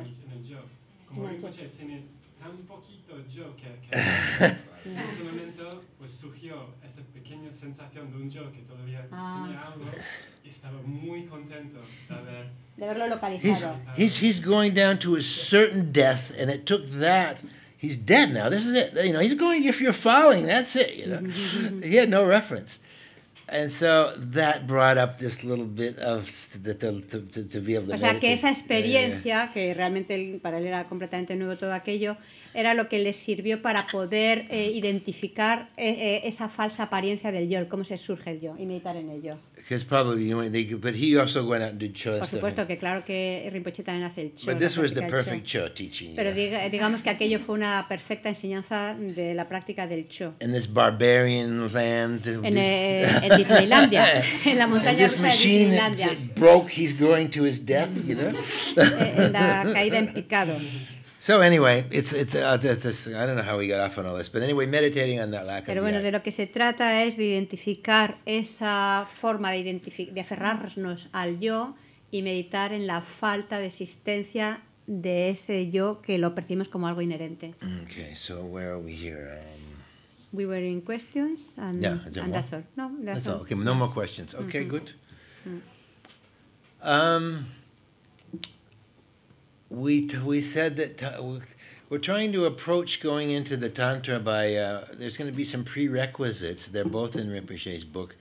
Como el coche tiene tan poquito yo que, que en ese momento pues surgió esa pequeña sensación de un yo que todavía ah. tenía algo estaba muy contento de haberlo localizado. he's, he's going down to a certain death, and it took that. He's dead now. This is it. You know, he's going, if you're falling that's it. You know, he had no reference. And so that brought up this little bit of to, to, to be able o sea, que esa experiencia, que realmente para él era completamente nuevo todo aquello, era lo que le sirvió para poder eh, identificar eh, eh, esa falsa apariencia del yo, cómo se surge el yo y meditar en ello que es probablemente, only thing, but also went out Por supuesto que claro que Rinpoche también hace el cho. But this was the perfect teaching. Pero diga, digamos que aquello fue una perfecta enseñanza de la práctica del cho. In this barbarian land. Uh, en, eh, en Disneylandia, en la montaña rusa de Disneylandia. broke, he's going to his death, you know. en la caída en picado. So anyway, it's, it's, uh, it's, it's, I don't know how we got off on all this, but anyway, meditating on that lack Pero bueno, de lo que se trata es de identificar esa forma de, de aferrarnos al yo y meditar en la falta de existencia de ese yo que lo percibimos como algo inherente. Okay, so where are we here? Um, we were in questions and, yeah, and that's all. No, that's, that's all. all. Okay, no more questions. Okay, mm -hmm. good. Mm. Um, we we said that we're trying to approach going into the tantra by uh, there's going to be some prerequisites. They're both in Rinpoche's book.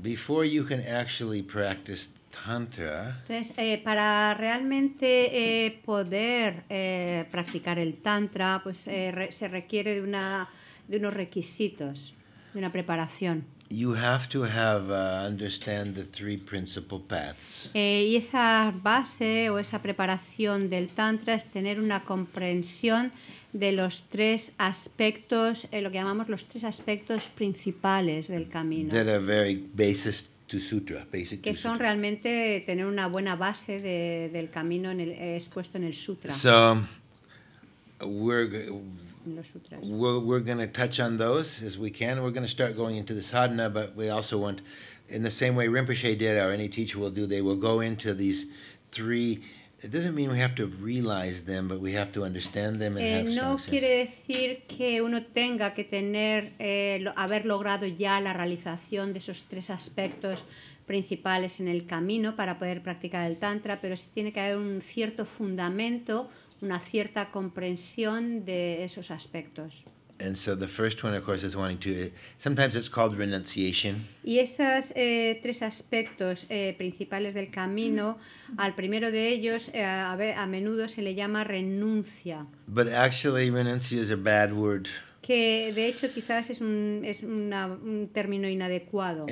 Before you can actually practice tantra. Entonces, eh, para realmente eh, poder eh, practicar el tantra, pues eh, re, se requiere de una de unos requisitos, de una preparación. You have to uh, understand the three principal paths. Eh, y esa base o esa preparación del tantra es tener una comprensión de los tres aspectos, eh, lo que llamamos los tres aspectos principales del camino. very basis to sutra, que son realmente tener una buena base del camino en el, eh, expuesto en el sutra we're we're, we're going to touch on those as we can. We're going to start going into the sadhana, but we also want, in the same way Rinpoche did, or any teacher will do, they will go into these three. It doesn't mean we have to realize them, but we have to understand them and eh, have No quiere decir que uno tenga que tener eh, haber logrado ya la realización de esos tres aspectos principales en el camino para poder practicar el tantra, pero sí tiene que haber un cierto fundamento una cierta comprensión de esos aspectos. Y esos eh, tres aspectos eh, principales del camino, al primero de ellos eh, a, menudo se le llama renuncia. Que de hecho quizás es un, es un término inadecuado.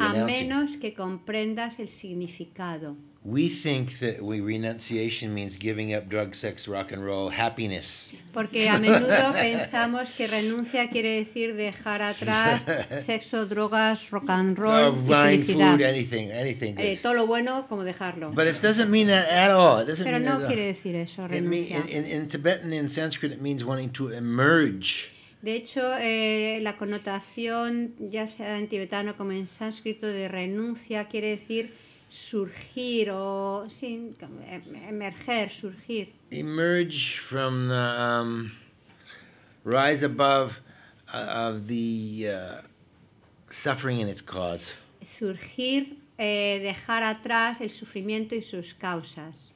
A menos que comprendas el significado. We think that we, renunciation means giving up drug, sex, rock and roll, happiness. Porque a menudo pensamos que renuncia quiere decir dejar atrás sexo, drogas, rock and roll, y felicidad. Food, anything, anything eh, todo lo bueno como dejarlo. But it doesn't mean at all. It doesn't Pero no quiere decir eso, renuncia. En mean, in, in, in Tibetan, in Sanskrit, it means wanting to emerge. De hecho, eh, la connotación, ya sea en tibetano como en sánscrito, de renuncia quiere decir surgir o sin, emerger, surgir. Emerge from the, um, rise above uh, of the uh, suffering and its cause. Surgir, eh, dejar atrás el sufrimiento y sus causas.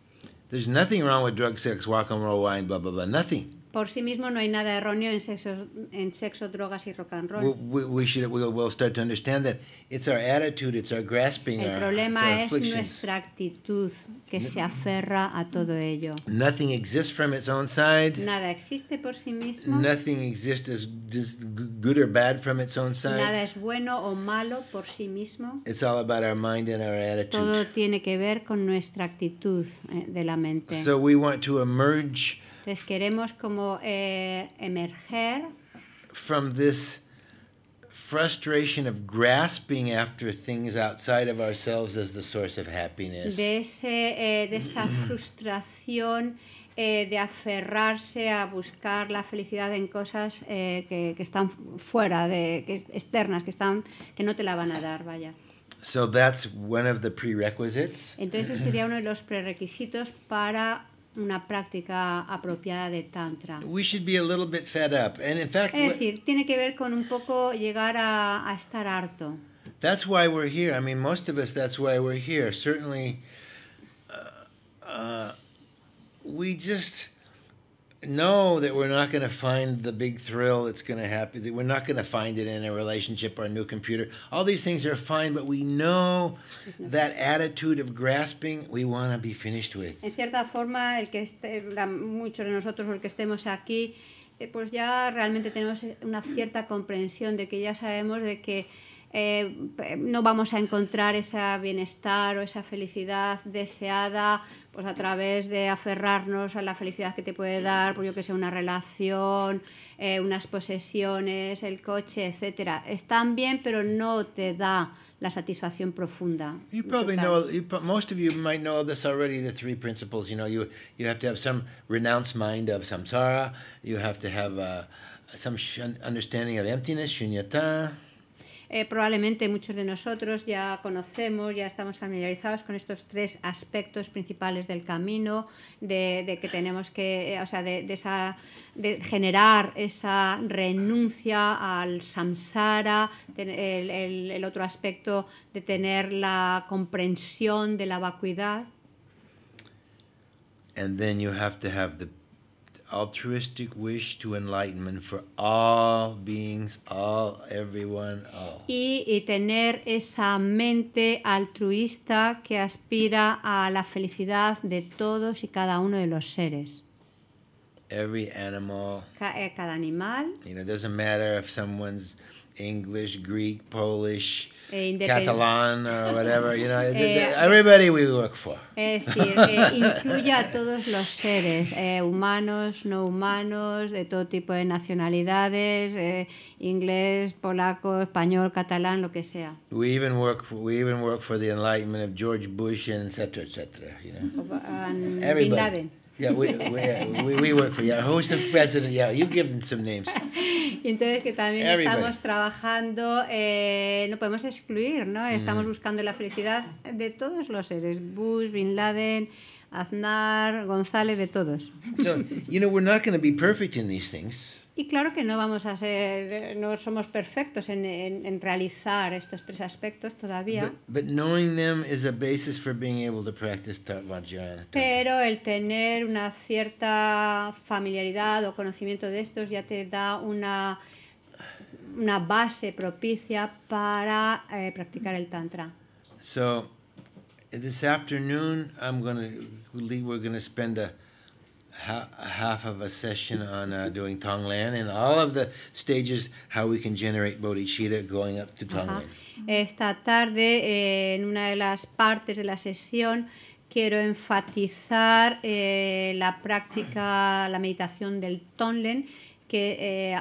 There's nothing wrong with drug, sex, rock and roll, wine, blah, blah, blah. Nothing. por sí mismo no hay nada erróneo en sexo, en sexo drogas y rock and roll. We, we should we'll, we'll start to understand that it's our attitude, it's our grasping. El problema our, it's our es nuestra actitud que no, se aferra a todo ello. Nothing exists from its own side. Nada existe por sí mismo. Nothing exists as good or bad from its own side. Nada es bueno o malo por sí mismo. It's all about our mind and our attitude. Todo tiene que ver con nuestra actitud eh, de la mente. So we want to emerge les queremos como eh, emerger from this frustration of grasping after things outside of ourselves as the source of happiness. De, ese, eh, de esa mm-hmm. frustración eh, de aferrarse a buscar la felicidad en cosas eh, que, que, están fuera, de, que externas, que, están, que no te la van a dar, vaya. So that's one of the prerequisites. Entonces ese sería uno de los prerequisitos para una práctica apropiada de tantra. We should be a little bit fed up. And in fact, es decir, tiene que ver con un poco llegar a, a estar harto. That's why we're here. I mean, most of us, that's why we're here. Certainly, uh, uh, we just know that we're not going to find the big thrill that's going to happen. That we're not going to find it in a relationship or a new computer. All these things are fine, but we know that attitude of grasping we want to be finished with. En cierta forma, el que este, la, muchos de nosotros, el que estemos aquí, eh, pues ya realmente tenemos una cierta comprensión de que ya sabemos de que eh, no vamos a encontrar ese bienestar o esa felicidad deseada pues a través de aferrarnos a la felicidad que te puede dar, por pues, yo que sé, una relación, eh, unas posesiones, el coche, etcétera. Están bien, pero no te da la satisfacción profunda. You probably know most of you might know this already the three principles, you know, you you have to have some renounced mind of samsara, you have to have uh, some understanding of emptiness, shunyata. Eh, probablemente muchos de nosotros ya conocemos, ya estamos familiarizados con estos tres aspectos principales del camino, de, que tenemos que, eh, de, generar esa renuncia al samsara, el, otro aspecto de tener la comprensión de la vacuidad. And then you have to have the altruistic wish to enlightenment for all beings, all, everyone, all. Y, y tener esa mente altruista que aspira a la felicidad de todos y cada uno de los seres. Every animal. Cada, eh, cada animal. You know, it doesn't matter if someone's English, Greek, Polish, e Catalan, or whatever, you know, eh, everybody we work for. Es decir, eh, incluye a todos los seres, eh, humanos, no humanos, de todo tipo de nacionalidades, eh, inglés, polaco, español, catalán, lo que sea. We even work for, we even work for the enlightenment of George Bush and etc. etc. you know. And um, everybody. Bin Laden. Yeah, we, we, we, work for you. who's the president? Yeah, you give them some names. Entonces que también estamos trabajando, eh, no podemos excluir, ¿no? Mm. Estamos buscando la felicidad de todos los seres, Bush, Bin Laden, Aznar, González, de todos. So, you know, we're not going to be perfect in these things. Y claro que no vamos a ser, no somos perfectos en, en, realizar estos tres aspectos todavía. Pero el tener una cierta familiaridad o conocimiento de estos ya te da una, una base propicia para eh, practicar el tantra. So this afternoon I'm spend a half of a session on uh, doing Tonglen and all of the stages how we can generate bodhicitta going up to Tonglen. Esta tarde, eh, en una de las partes de la sesión, quiero enfatizar eh, la práctica, la meditación del Tonglen. Que, eh,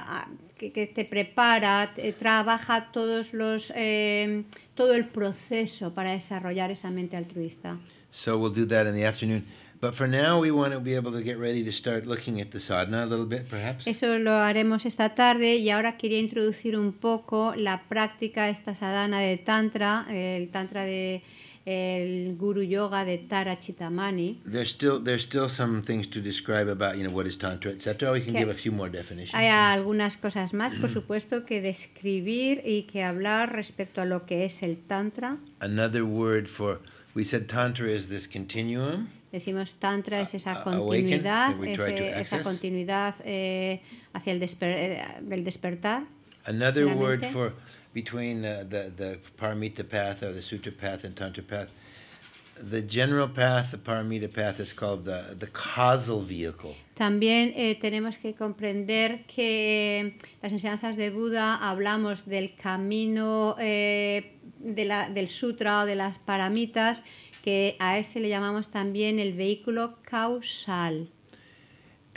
que, te prepara, eh, trabaja todos los, eh, todo el proceso para desarrollar esa mente altruista. So we'll do that in the afternoon. But for now we want to be able to get ready to start looking at the sadhana a little bit perhaps. Eso lo haremos esta tarde y ahora quería introducir un poco la práctica esta sadhana de tantra, el tantra de el Guru Yoga de Tara Chitamani. There's still there's still some things to describe about you know what is tantra etc. We can give a few more definitions. Hay algunas cosas más, por supuesto, que describir y que hablar respecto a lo que es el tantra. Another word for we said tantra is this continuum. Decimos tantra es esa continuidad, esa continuidad eh, hacia el, desper eh, el despertar. Another word for between uh, the, the paramita path or the sutra path and tantra path. The general path, the paramita path, is called the, the causal vehicle. También eh, tenemos que comprender que eh, las enseñanzas de Buda hablamos del camino eh, de la, del sutra o de las paramitas que a ese le llamamos también el vehículo causal.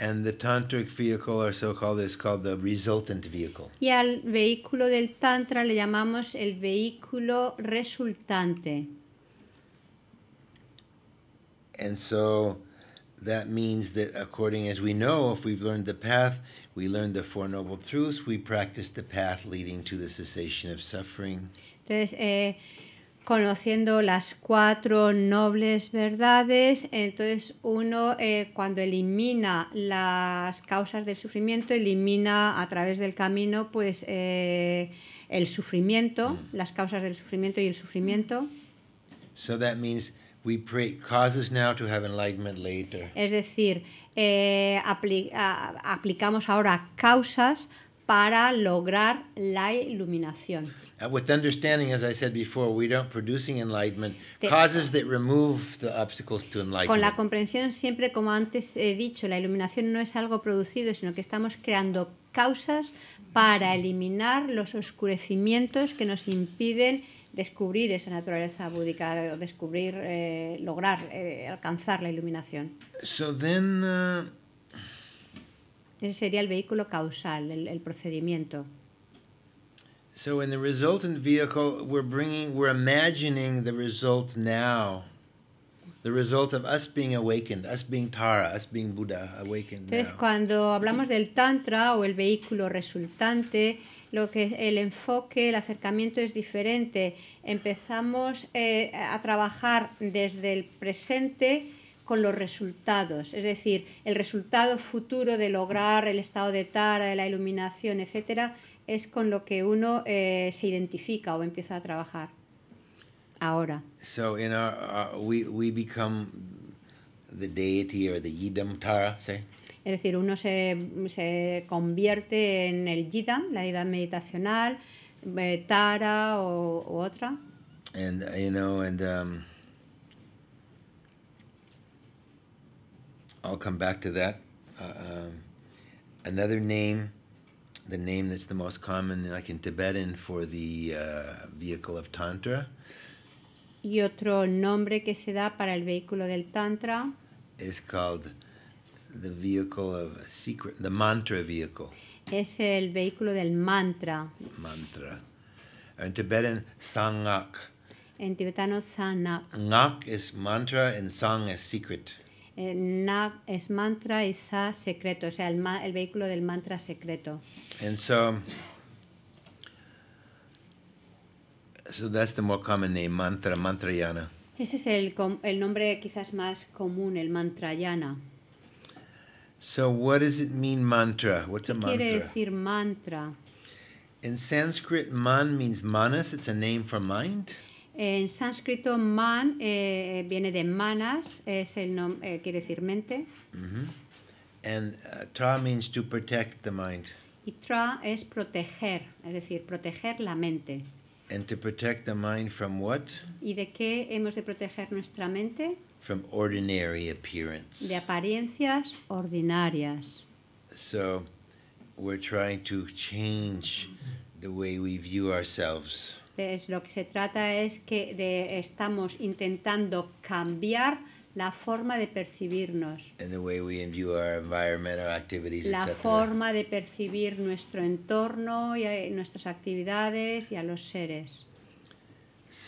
And the tantric vehicle, or so called, is called the resultant vehicle. Y al vehículo del tantra le llamamos el vehículo resultante. And so that means that according as we know, if we've learned the path, we learn the Four Noble Truths, we practice the path leading to the cessation of suffering. Entonces, eh, conociendo las cuatro nobles verdades, entonces uno eh, cuando elimina las causas del sufrimiento, elimina a través del camino pues eh, el sufrimiento, mm. las causas del sufrimiento y el sufrimiento. Es decir, eh, aplicamos ahora causas para lograr la iluminación. Con la comprensión, siempre como antes he dicho, la iluminación no es algo producido, sino que estamos creando causas para eliminar los oscurecimientos que nos impiden descubrir esa naturaleza búdica, descubrir, eh, lograr, eh, alcanzar la iluminación. So then, uh, ese sería el vehículo causal, el, el procedimiento. So in the resultant vehicle, we're bringing, we're imagining the result now. The result of us being awakened, us being Tara, us being Buddha, awakened. Entonces, cuando hablamos del Tantra o el vehículo resultante, lo que el enfoque, el acercamiento es diferente. Empezamos eh, a trabajar desde el presente con los resultados, es decir, el resultado futuro de lograr el estado de tara, de la iluminación, etcétera, es con lo que uno eh, se identifica o empieza a trabajar ahora. So in our, we, we become the deity or the yidam tara, say. Es decir, uno se, se convierte en el yidam, la deidad meditacional, eh, tara o, o otra. And you know and um, I'll come back to that. Uh, um, another name, the name that's the most common, like in Tibetan, for the uh, vehicle of Tantra. Y otro nombre que se da para el vehículo del Tantra. Is called the vehicle of secret, the mantra vehicle. Es el vehículo del mantra. Mantra. In Tibetan, sangak. En tibetano, sangak. Ngak is mantra and sang is secret. eh, Nag es mantra y Sa secreto, o sea, el, ma el vehículo del mantra secreto. And so, so that's the more common name, mantra, mantrayana. Ese es el, el nombre quizás más común, el mantrayana. So what does it mean mantra? What's a mantra? Quiere decir mantra. In Sanskrit, man means manas, it's a name for mind. En sánscrito, man eh, viene de manas, es el eh, quiere decir mente. Mm-hmm. Uh, y tra es proteger, es decir, proteger la mente. ¿Y de qué hemos de proteger nuestra mente? From ordinary appearance. De apariencias ordinarias. So, we're trying to change the way we view ourselves es lo que se trata es que de, estamos intentando cambiar la forma de percibirnos, la forma de percibir nuestro entorno y eh, nuestras actividades y a los seres. Es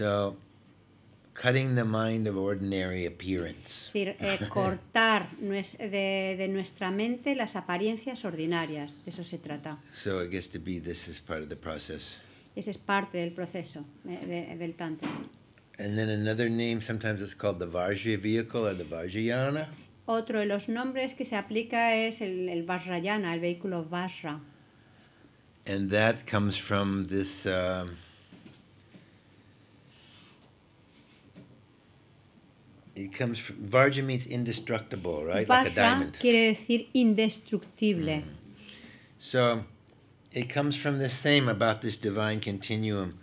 decir, eh, cortar de, nuestra mente las apariencias ordinarias, de eso se trata. Ese es parte del proceso eh, de, del Tantra. And then another name, sometimes it's called the vehicle or the Vajrayana. Otro de los nombres que se aplica es el, el Vajrayana, el vehículo Vajra. And that comes from this. Uh, It comes from, Varja means indestructible, right? Vajra like a diamond. quiere decir indestructible. Mm. So it comes from the same about this divine continuum.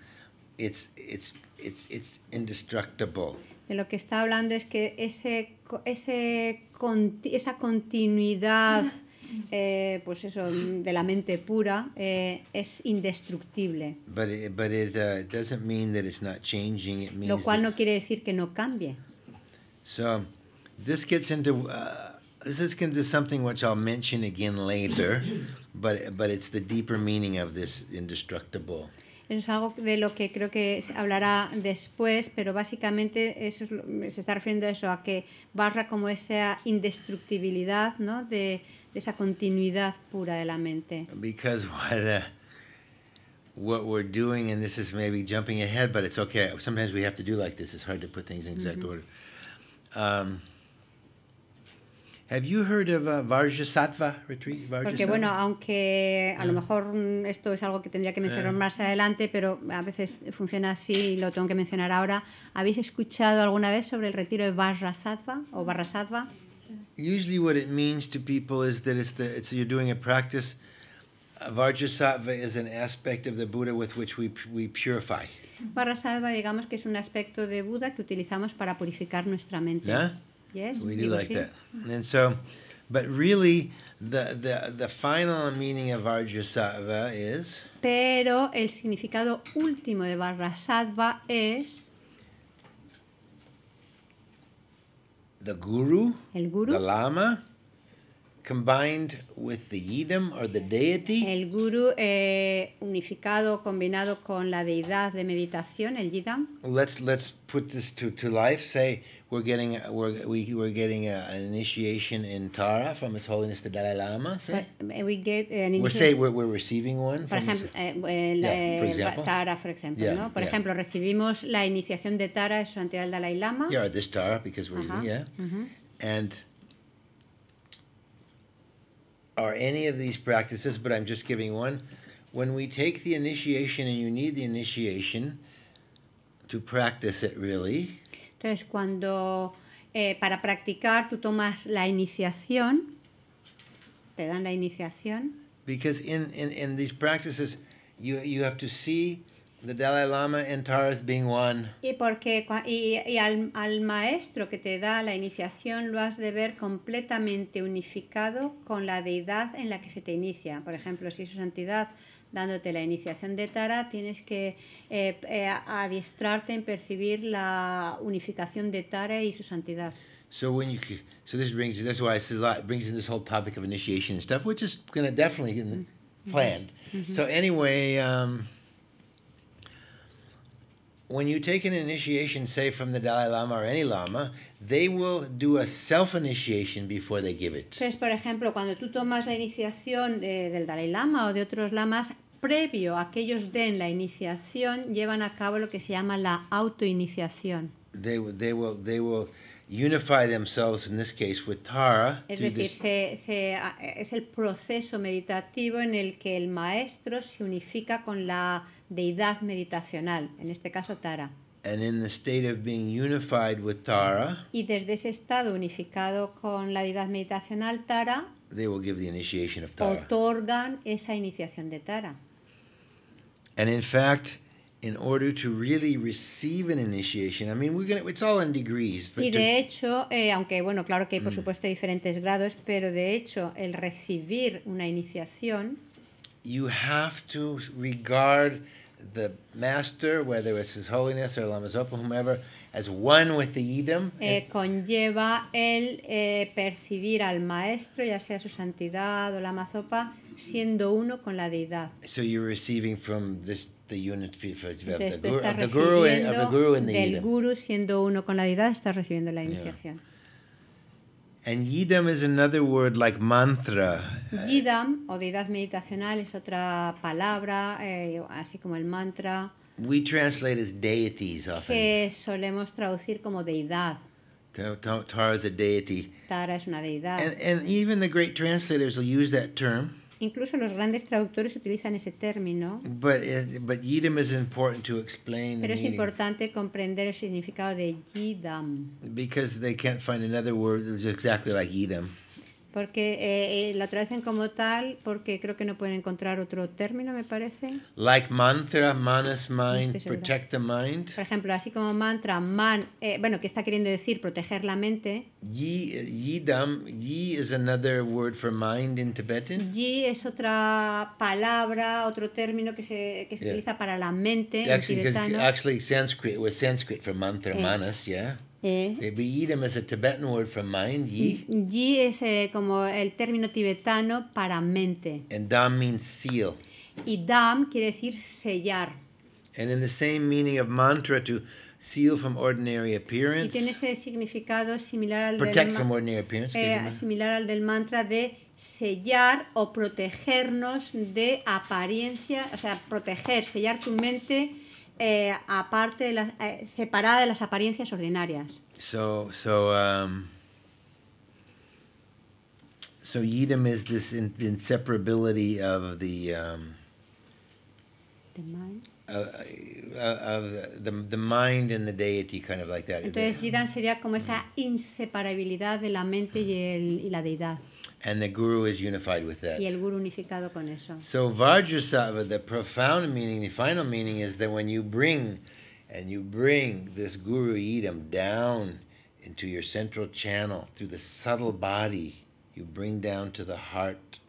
It's, it's, it's, it's indestructible. De lo que está hablando es que ese, ese, esa continuidad, mm. eh, pues eso, de la mente pura, eh, es indestructible. But it, but it uh, doesn't mean that it's not changing. It means Lo cual no quiere decir que no cambie. So, this gets into... Uh, this is going to something which I'll mention again later, but, but it's the deeper meaning of this indestructible. es algo de lo que creo que hablará después, pero básicamente eso es, se está refiriendo a eso, a que barra como esa indestructibilidad, ¿no? De, de esa continuidad pura de la mente. Because what, uh, what we're doing, and this is maybe jumping ahead, but it's okay. Sometimes we have to do like this. It's hard to put things in exact mm -hmm. order. Um, Have you heard of a uh, Vajrasattva retreat? Vajrasattva? Porque bueno, aunque a lo mejor mm, esto es algo que tendría que mencionar más adelante, pero a veces funciona así y lo tengo que mencionar ahora. ¿Habéis escuchado alguna vez sobre el retiro de Vajrasattva o Vajrasattva? Usually what it means to people is that it's the, it's you're doing a practice. Vajrasattva is an aspect of the Buddha with which we, we purify. Vajrasattva digamos que es un aspecto de Buda que utilizamos para purificar nuestra mente. Yeah? Yes, we do like that. And so, but really, the, the, the final meaning of Vajrasattva is. Pero el significado último de Vajrasattva es. The guru, el guru, the lama, combined with the Yidam or the deity. El guru eh, unificado, combinado con la deidad de meditación, el Yidam. Let's let's put this to, to life. Say we're getting we're we, we're getting a, an initiation in Tara from His Holiness the Dalai Lama. Say. Eh, we get eh, an We're say we're, we're receiving one. Por ejemplo, eh, la, yeah, for eh, example. Tara, por ejemplo, yeah, ¿no? Por yeah. ejemplo, recibimos la iniciación de Tara de su Antidad Dalai Lama. Yeah, this Tara because we're uh -huh, yeah. Uh -huh. And are any of these practices, but I'm just giving one. When we take the initiation, and you need the initiation to practice it really. Entonces, cuando eh, para practicar tú tomas la iniciación, te dan la iniciación. Because in, in, in these practices, you, you have to see The Dalai Lama and Taurus being one. Y porque y, y al, al, maestro que te da la iniciación lo has de ver completamente unificado con la deidad en la que se te inicia. Por ejemplo, si es su santidad dándote la iniciación de Tara, tienes que eh, eh, adiestrarte en percibir la unificación de Tara y su santidad. So when you so this brings that's why a lot, it brings in this whole topic of initiation and stuff, which is to definitely in the, mm-hmm. planned. Mm -hmm. So anyway. Um, when you take an initiation, say from the Dalai Lama or any Lama, they will do a self-initiation before they give it. Entonces, por ejemplo, cuando tú tomas la iniciación de, del Dalai Lama o de otros lamas, previo a que ellos den la iniciación, llevan a cabo lo que se llama la autoiniciación. They, they will, they will unify themselves in this case with Tara. Es decir, se, se, es el proceso meditativo en el que el maestro se unifica con la deidad meditacional, en este caso Tara. y desde ese estado unificado con la deidad meditacional Tara, otorgan esa iniciación de Tara. y de hecho, eh, aunque bueno, claro que hay por mm. supuesto diferentes grados, pero de hecho el recibir una iniciación you have to regard the master, whether it's His Holiness or Lama Zopa, whomever, as one with the Edom. Eh, conlleva el eh, percibir al maestro, ya sea su santidad o Lama Zopa, siendo uno con la deidad. So you're receiving from this the unit of the guru, of the guru and the guru in the Edom. Del guru siendo uno con la deidad estás recibiendo la iniciación. And Yidam is another word like mantra. Yidam o deidad meditacional es otra palabra, eh, así como el mantra. We translate as deities often. Que solemos traducir como deidad. Tara is a deity. Tara es una deidad. And, and even the great translators will use that term. Incluso los grandes traductores utilizan ese término. But, eh, but is important to explain Pero es importante comprender el significado de yidam. Because they can't find another word that's exactly like yidam porque eh, eh, la traducen como tal porque creo que no pueden encontrar otro término, me parece. Like mantra, manas mind, protect the mind. Por ejemplo, así como mantra, man, eh, bueno, que está queriendo decir proteger la mente. Yi, dam, yi is another word for mind in Tibetan. Yi es otra palabra, otro término que se, utiliza para la mente actually, en tibetano. Actually, Sanskrit was Sanskrit for mantra, manas, yeah. Eh. eh Yidam is a Tibetan word for mind, yi. Mm, yi es eh, como el término tibetano para mente. And dam means seal. Y dam quiere decir sellar. And in the same meaning of mantra to seal from ordinary appearance. Y tiene ese significado similar al protect del from ordinary appearance. Eh, similar al del mantra de sellar o protegernos de apariencia, o sea, proteger, sellar tu mente eh, aparte de las, eh, separada de las apariencias ordinarias. So, so, um, so Yidam is this in, inseparability of the, um, the mind. Uh, uh of the, the mind and the deity, kind of like that. Entonces, Yidam sería como esa inseparabilidad de la mente y, hmm. el, y la deidad. And the guru is unified with that. Y el guru unificado con eso. So Vajrasattva, the profound meaning, the final meaning is that when you bring and you bring this guru idam down into your central channel through the subtle body, you bring down to the heart.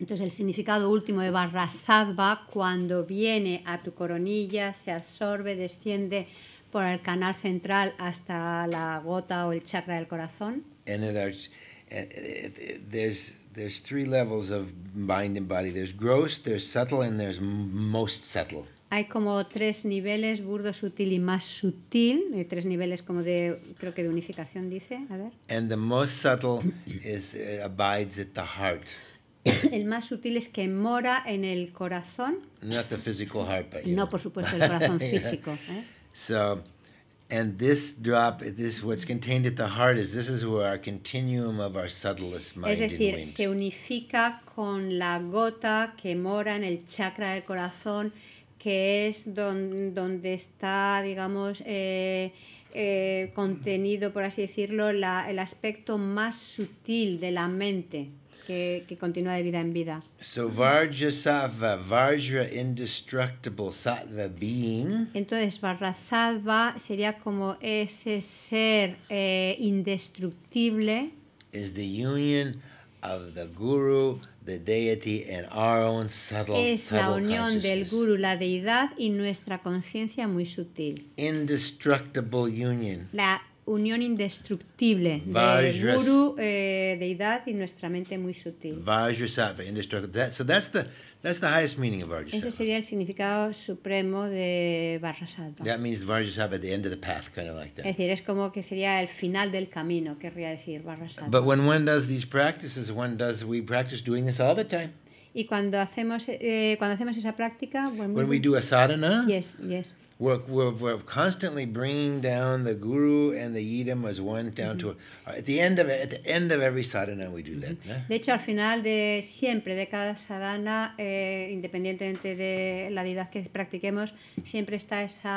Entonces el significado último de Vajrasattva, cuando viene a tu coronilla, se absorbe, desciende por el canal central hasta la gota o el chakra del corazón. And it eh, eh, there's there's three levels of mind and body. There's gross, there's subtle, and there's most subtle. Hay como tres niveles, burdo, sutil y más sutil. Hay eh, tres niveles como de, creo que de unificación dice, a ver. And the most subtle is, uh, abides at the heart. el más sutil es que mora en el corazón. Not the physical heart, but, no, know. por supuesto, el corazón físico. ¿eh? So, and this drop, this what's contained at the heart is this is where our continuum of our subtlest mind Es decir, se unifica con la gota que mora en el chakra del corazón, que es don, donde está, digamos, eh, eh, contenido, por así decirlo, la, el aspecto más sutil de la mente que, que continúa de vida en vida. So Vajrasattva, Vajra indestructible sattva being. Entonces Vajrasattva sería como ese ser eh, indestructible. Is the union of the guru, the deity and our own subtle, es la unión del guru, la deidad y nuestra conciencia muy sutil. Indestructible union. La unión indestructible del guru, eh, deidad y nuestra mente muy sutil. Vajrasattva, indestructible. That, so that's the that's the highest meaning of Vajrasattva. Ese sería el significado supremo de Vajrasattva. That means Vajrasattva at the end of the path, kind of like that. Es decir, es como que sería el final del camino, querría decir Vajrasattva. But when one does these practices, one does we practice doing this all the time. Y cuando hacemos eh, cuando hacemos esa práctica, when, when we, we do a sadhana, yes, yes. we're, we're, we're, constantly bringing down the guru and the yidam as one down mm -hmm. to mm-hmm. at the end of at the end of every sadhana we do that. Mm -hmm. ¿no? De hecho, al final de siempre de cada sadhana, eh, independientemente de la deidad que practiquemos, siempre está esa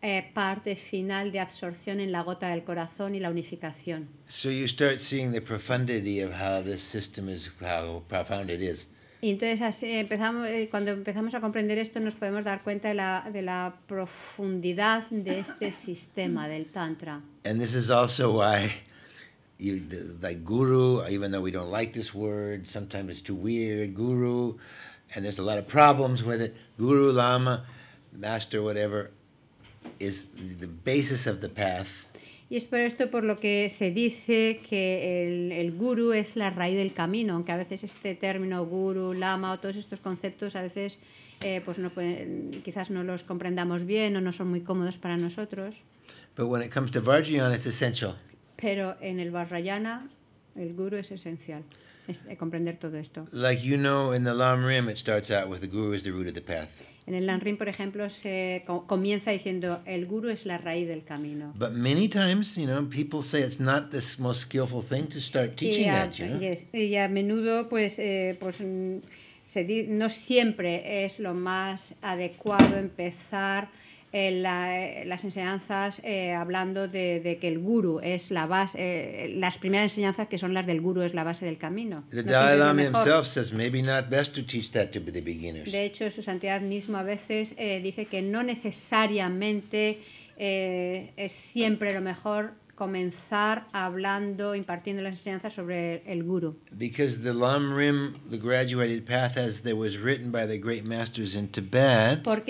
eh, parte final de absorción en la gota del corazón y la unificación. So you start seeing the profundity of how this system is, how profound it is. Y entonces empezamos, eh, cuando empezamos a comprender esto nos podemos dar cuenta de la, de la profundidad de este sistema del Tantra. And this is also why you, the, guru, even though we don't like this word, sometimes it's too weird, guru, and there's a lot of problems with it. Guru, lama, master, whatever, is the basis of the path. Y es por esto por lo que se dice que el, el, guru es la raíz del camino, aunque a veces este término guru, lama o todos estos conceptos a veces eh, pues quizás no los comprendamos bien o no son muy cómodos para nosotros. Pero en el Vajrayana el guru es esencial. Eh, comprender todo esto. Like you know, in the Lam Rim, it starts out with the guru is the root of the path. En el Lanrim, por ejemplo, se comienza diciendo el guru es la raíz del camino. But many times, you know, people say it's not the most skillful thing to start teaching y a, that, you know? yes. y a menudo, pues, eh, pues mm, se di, no siempre es lo más adecuado empezar las enseñanzas eh, hablando de, que el guru es la base, eh, las primeras enseñanzas que son las del guru es la base del camino. De hecho, su santidad mismo a veces eh, dice que no necesariamente es siempre lo mejor comenzar hablando, impartiendo las enseñanzas sobre el guru. Porque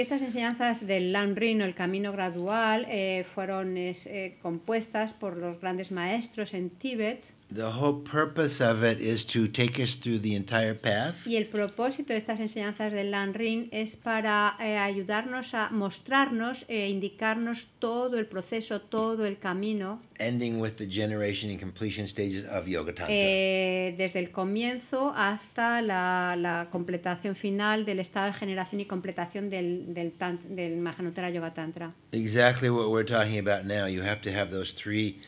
estas enseñanzas del Lamrim, el camino gradual, eh, fueron eh, compuestas por los grandes maestros en Tíbet. The whole purpose of it is to take us through the entire path. Y el propósito de estas enseñanzas del Landrin es para eh, ayudarnos a mostrarnos e eh, indicarnos todo el proceso, todo el camino. Ending with the generation and completion stages of Yoga Tantra. Eh, desde el comienzo hasta la, la, completación final del estado de generación y completación del del, del, del Yoga Tantra. Exactly what we're talking about now. You have to have those three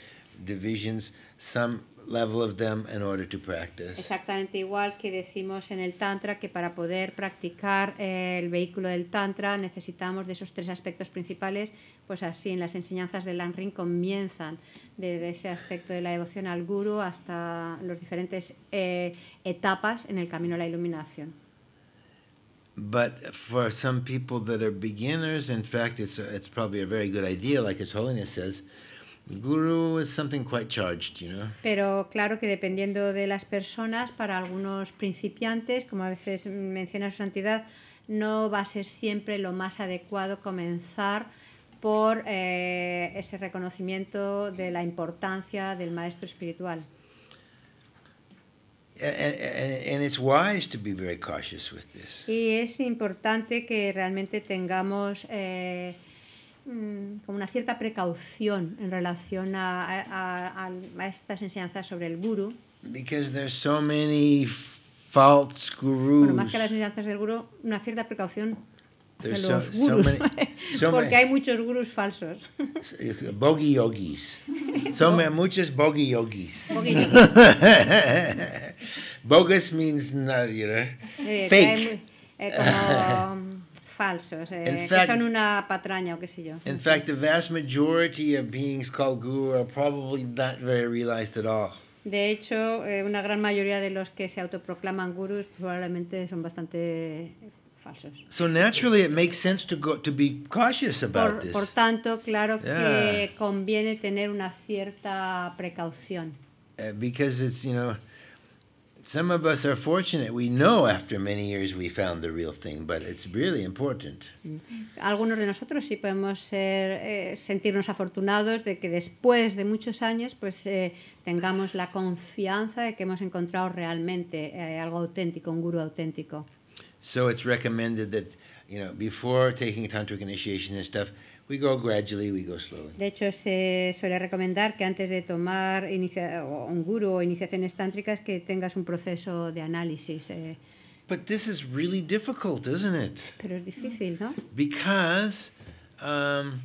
divisions. Some level of them in order to practice. Exactamente igual que decimos en el Tantra que para poder practicar eh, el vehículo del Tantra necesitamos de esos tres aspectos principales, pues así en las enseñanzas del Lanrin comienzan desde ese aspecto de la devoción al Guru hasta los diferentes eh, etapas en el camino a la iluminación. but for some people that are beginners, in fact, it's it's probably a very good idea, like His Holiness says, Guru Pero claro que dependiendo de las personas, para algunos principiantes, como a veces menciona su santidad, no va a ser siempre lo más adecuado comenzar por eh, ese reconocimiento de la importancia del maestro espiritual. Y es importante que realmente tengamos eh, Mm, como una cierta precaución en relación a, a, a, estas enseñanzas sobre el guru. Because there's so many false gurus. Bueno, más que las enseñanzas del guru, una cierta precaución de los gurus, porque hay muchos gurus falsos. Bogi yogis. Son muchos bogi yogis. Bogus means not, you eh, fake. Eh, como falsos, eh, fact, que son una patraña o qué sé yo. In fact, the vast majority of beings called guru are probably not very realized at all. De hecho, eh, una gran mayoría de los que se autoproclaman gurus probablemente son bastante falsos. So naturally it makes sense to go to be cautious about por, this. Por tanto, claro yeah. que conviene tener una cierta precaución. Uh, because it's, you know, Some of us are fortunate. We know after many years we found the real thing, but it's really important. Algunos de nosotros sí podemos ser, eh, sentirnos afortunados de que después de muchos años pues eh, tengamos la confianza de que hemos encontrado realmente eh, algo auténtico, un guru auténtico. So it's recommended that, you know, before taking tantric initiation and stuff, we go gradually, we go slowly. De hecho, se suele recomendar que antes de tomar inicia un guru o iniciaciones tántricas que tengas un proceso de análisis. Eh. But this is really difficult, isn't it? Pero es difícil, ¿no? Because um,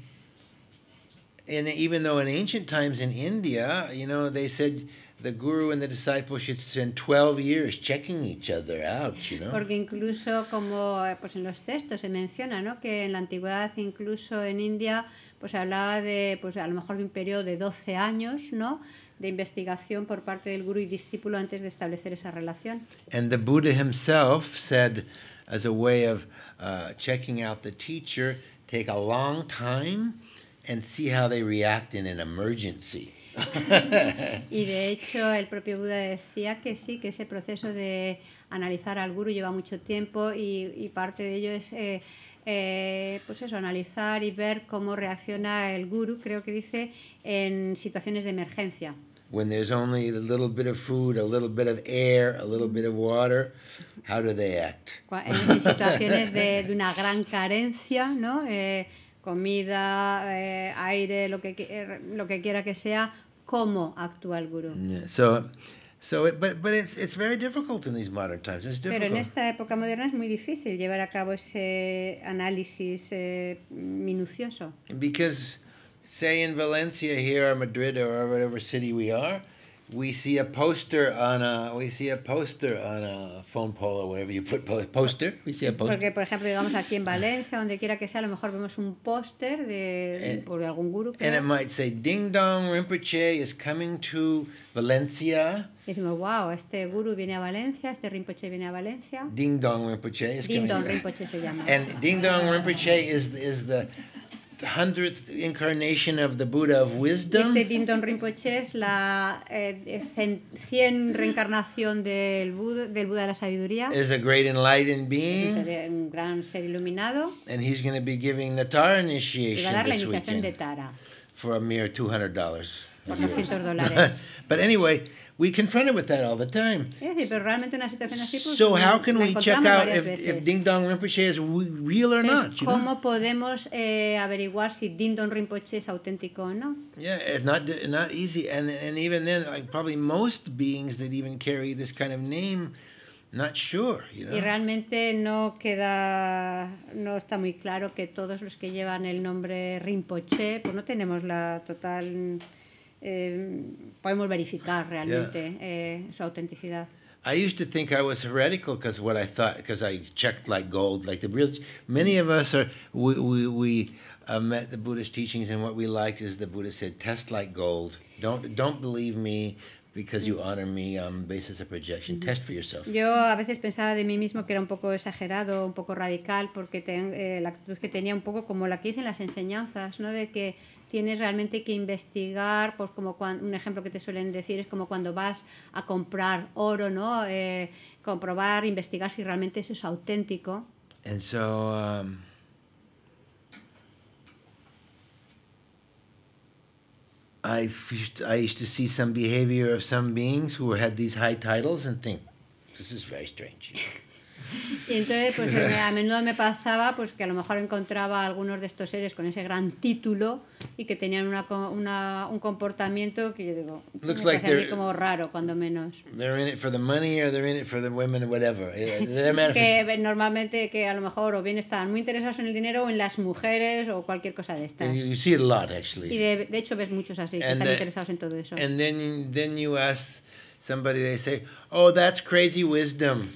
and even though in ancient times in India, you know, they said The guru and the disciple should spend 12 years checking each other out, you know. Porque incluso como eh, pues en los textos se menciona, ¿no? que en la antigüedad incluso en India pues hablaba de pues a lo mejor de un periodo de 12 años, ¿no? de investigación por parte del guru y discípulo antes de establecer esa relación. And the Buddha himself said as a way of uh, checking out the teacher, take a long time and see how they react in an emergency. y de hecho el propio Buda decía que sí, que ese proceso de analizar al guru lleva mucho tiempo y, y parte de ello es... Eh, eh, pues eso, analizar y ver cómo reacciona el guru, creo que dice, en situaciones de emergencia. When there's only a little bit of food, a little bit of air, a little bit of water, how do they act? En situaciones de, de una gran carencia, ¿no? Eh, comida, eh, aire, lo que, eh, lo que quiera que sea, cómo actúa el gurú. Pero en esta época moderna es muy difícil llevar a cabo ese análisis eh, minucioso. Because, say in Valencia here or Madrid or whatever city we are, we see a poster on a we see a poster on a phone pole or wherever you put poster we see a poster porque por ejemplo digamos aquí en Valencia donde quiera que sea a lo mejor vemos un póster de and, eh, por algún guru and it might say ding dong Rinpoche is coming to Valencia y decimos wow este guru viene a Valencia este Rinpoche viene a Valencia ding dong Rinpoche is ding dong Rinpoche se llama and ding dong Rinpoche is is the 100th incarnation of the Buddha of Wisdom. Este Tintón Rinpoche es la eh, eh, cien reencarnación del Buda, del Buda de la sabiduría. Is a great enlightened being. Es un gran ser iluminado. And he's going to be giving the Tara initiation this weekend. va a dar la iniciación de Tara. For a mere $200. Por 200 dólares. but anyway, we confronted with that all the time. Yeah, sí, pero realmente una situación así, pues, so how can we check out if, if Ding Dong Rinpoche is real or not? ¿Cómo know? podemos eh, averiguar si Ding Dong Rinpoche es auténtico o no? Yeah, it's not not easy, and and even then, like probably most beings that even carry this kind of name. Not sure, you know? Y realmente no queda, no está muy claro que todos los que llevan el nombre Rinpoche, pues no tenemos la total Eh, podemos verificar realmente eh, su autenticidad. I used to think I was heretical because what I thought, because I checked like gold, like the real. Many of us are we we, we uh, met the Buddhist teachings, and what we liked is the Buddha said, "Test like gold. Don't don't believe me. Um, yourself. Yo a veces pensaba de mí mismo que era un poco exagerado, un poco radical, porque ten, eh, la actitud que tenía un poco como la que dicen las enseñanzas, ¿no? De que tienes realmente que investigar, pues como cuando, un ejemplo que te suelen decir es como cuando vas a comprar oro, ¿no? Eh, comprobar, investigar si realmente eso es auténtico. And so, um, I, I used to see some behavior of some beings who had these high titles and think, this is very strange. Y entonces, pues eh, a menudo me pasaba pues que a lo mejor encontraba algunos de estos seres con ese gran título y que tenían una, un comportamiento que yo digo, parece como raro, cuando menos. que normalmente que a lo mejor o bien están muy interesados en el dinero o en las mujeres o cualquier cosa de estas. Y de, hecho ves muchos así, que están interesados en todo eso. And then, then you ask somebody, they say, oh, that's crazy wisdom.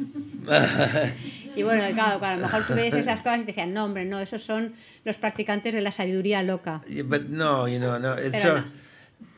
y bueno, claro, a lo mejor tú ves esas cosas y te decían, no, hombre, no, esos son los practicantes de la sabiduría loca. but no, you know, no. It's Pero so, no.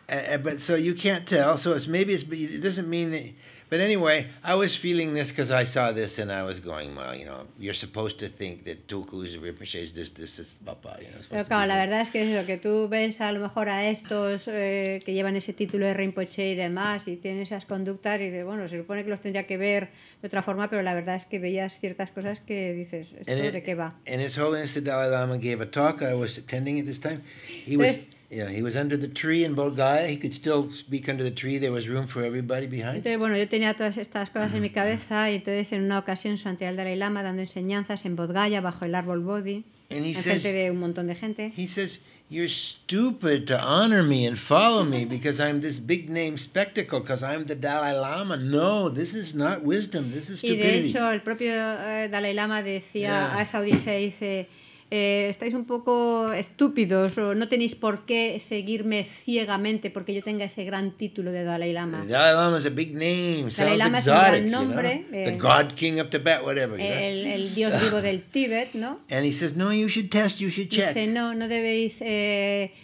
Uh, but so you can't tell. So it's maybe it's, it doesn't mean. It, But anyway, I was feeling this because I saw this and I was going, well, you know, you're supposed to think that Tuku's Rinpoche's this, this, this, papá. You know, Pero claro, la verdad es que es que tú ves a lo mejor a estos eh, que llevan ese título de Rinpoche y demás y tienen esas conductas y de, bueno, se supone que los tendría que ver de otra forma, pero la verdad es que veías ciertas cosas que dices, ¿esto de qué va? And His Holiness the Dalai Lama gave a talk I was attending at this time. He was... Yeah, he was under the tree in Bulgaria. He could still speak under the tree. There was room for everybody behind. Entonces, bueno, yo tenía todas estas cosas en mi mm-hmm. cabeza y entonces en una ocasión su el Dalai Lama dando enseñanzas en Bodhgaya bajo el árbol Bodhi, en frente de un montón de gente. He says, "You're stupid to honor me and follow me because I'm this big name spectacle because I'm the Dalai Lama. No, this is not wisdom. This is stupidity." Y de hecho, el propio eh, Dalai Lama decía a esa audiencia dice eh, estáis un poco estúpidos o no tenéis por qué seguirme ciegamente porque yo tenga ese gran título de Dalai Lama. Eh, Dalai Lama big name. Dalai es un gran nombre. Eh. God King of Tibet, whatever. el, el, dios vivo del Tíbet, ¿no? And Dice, no, no debéis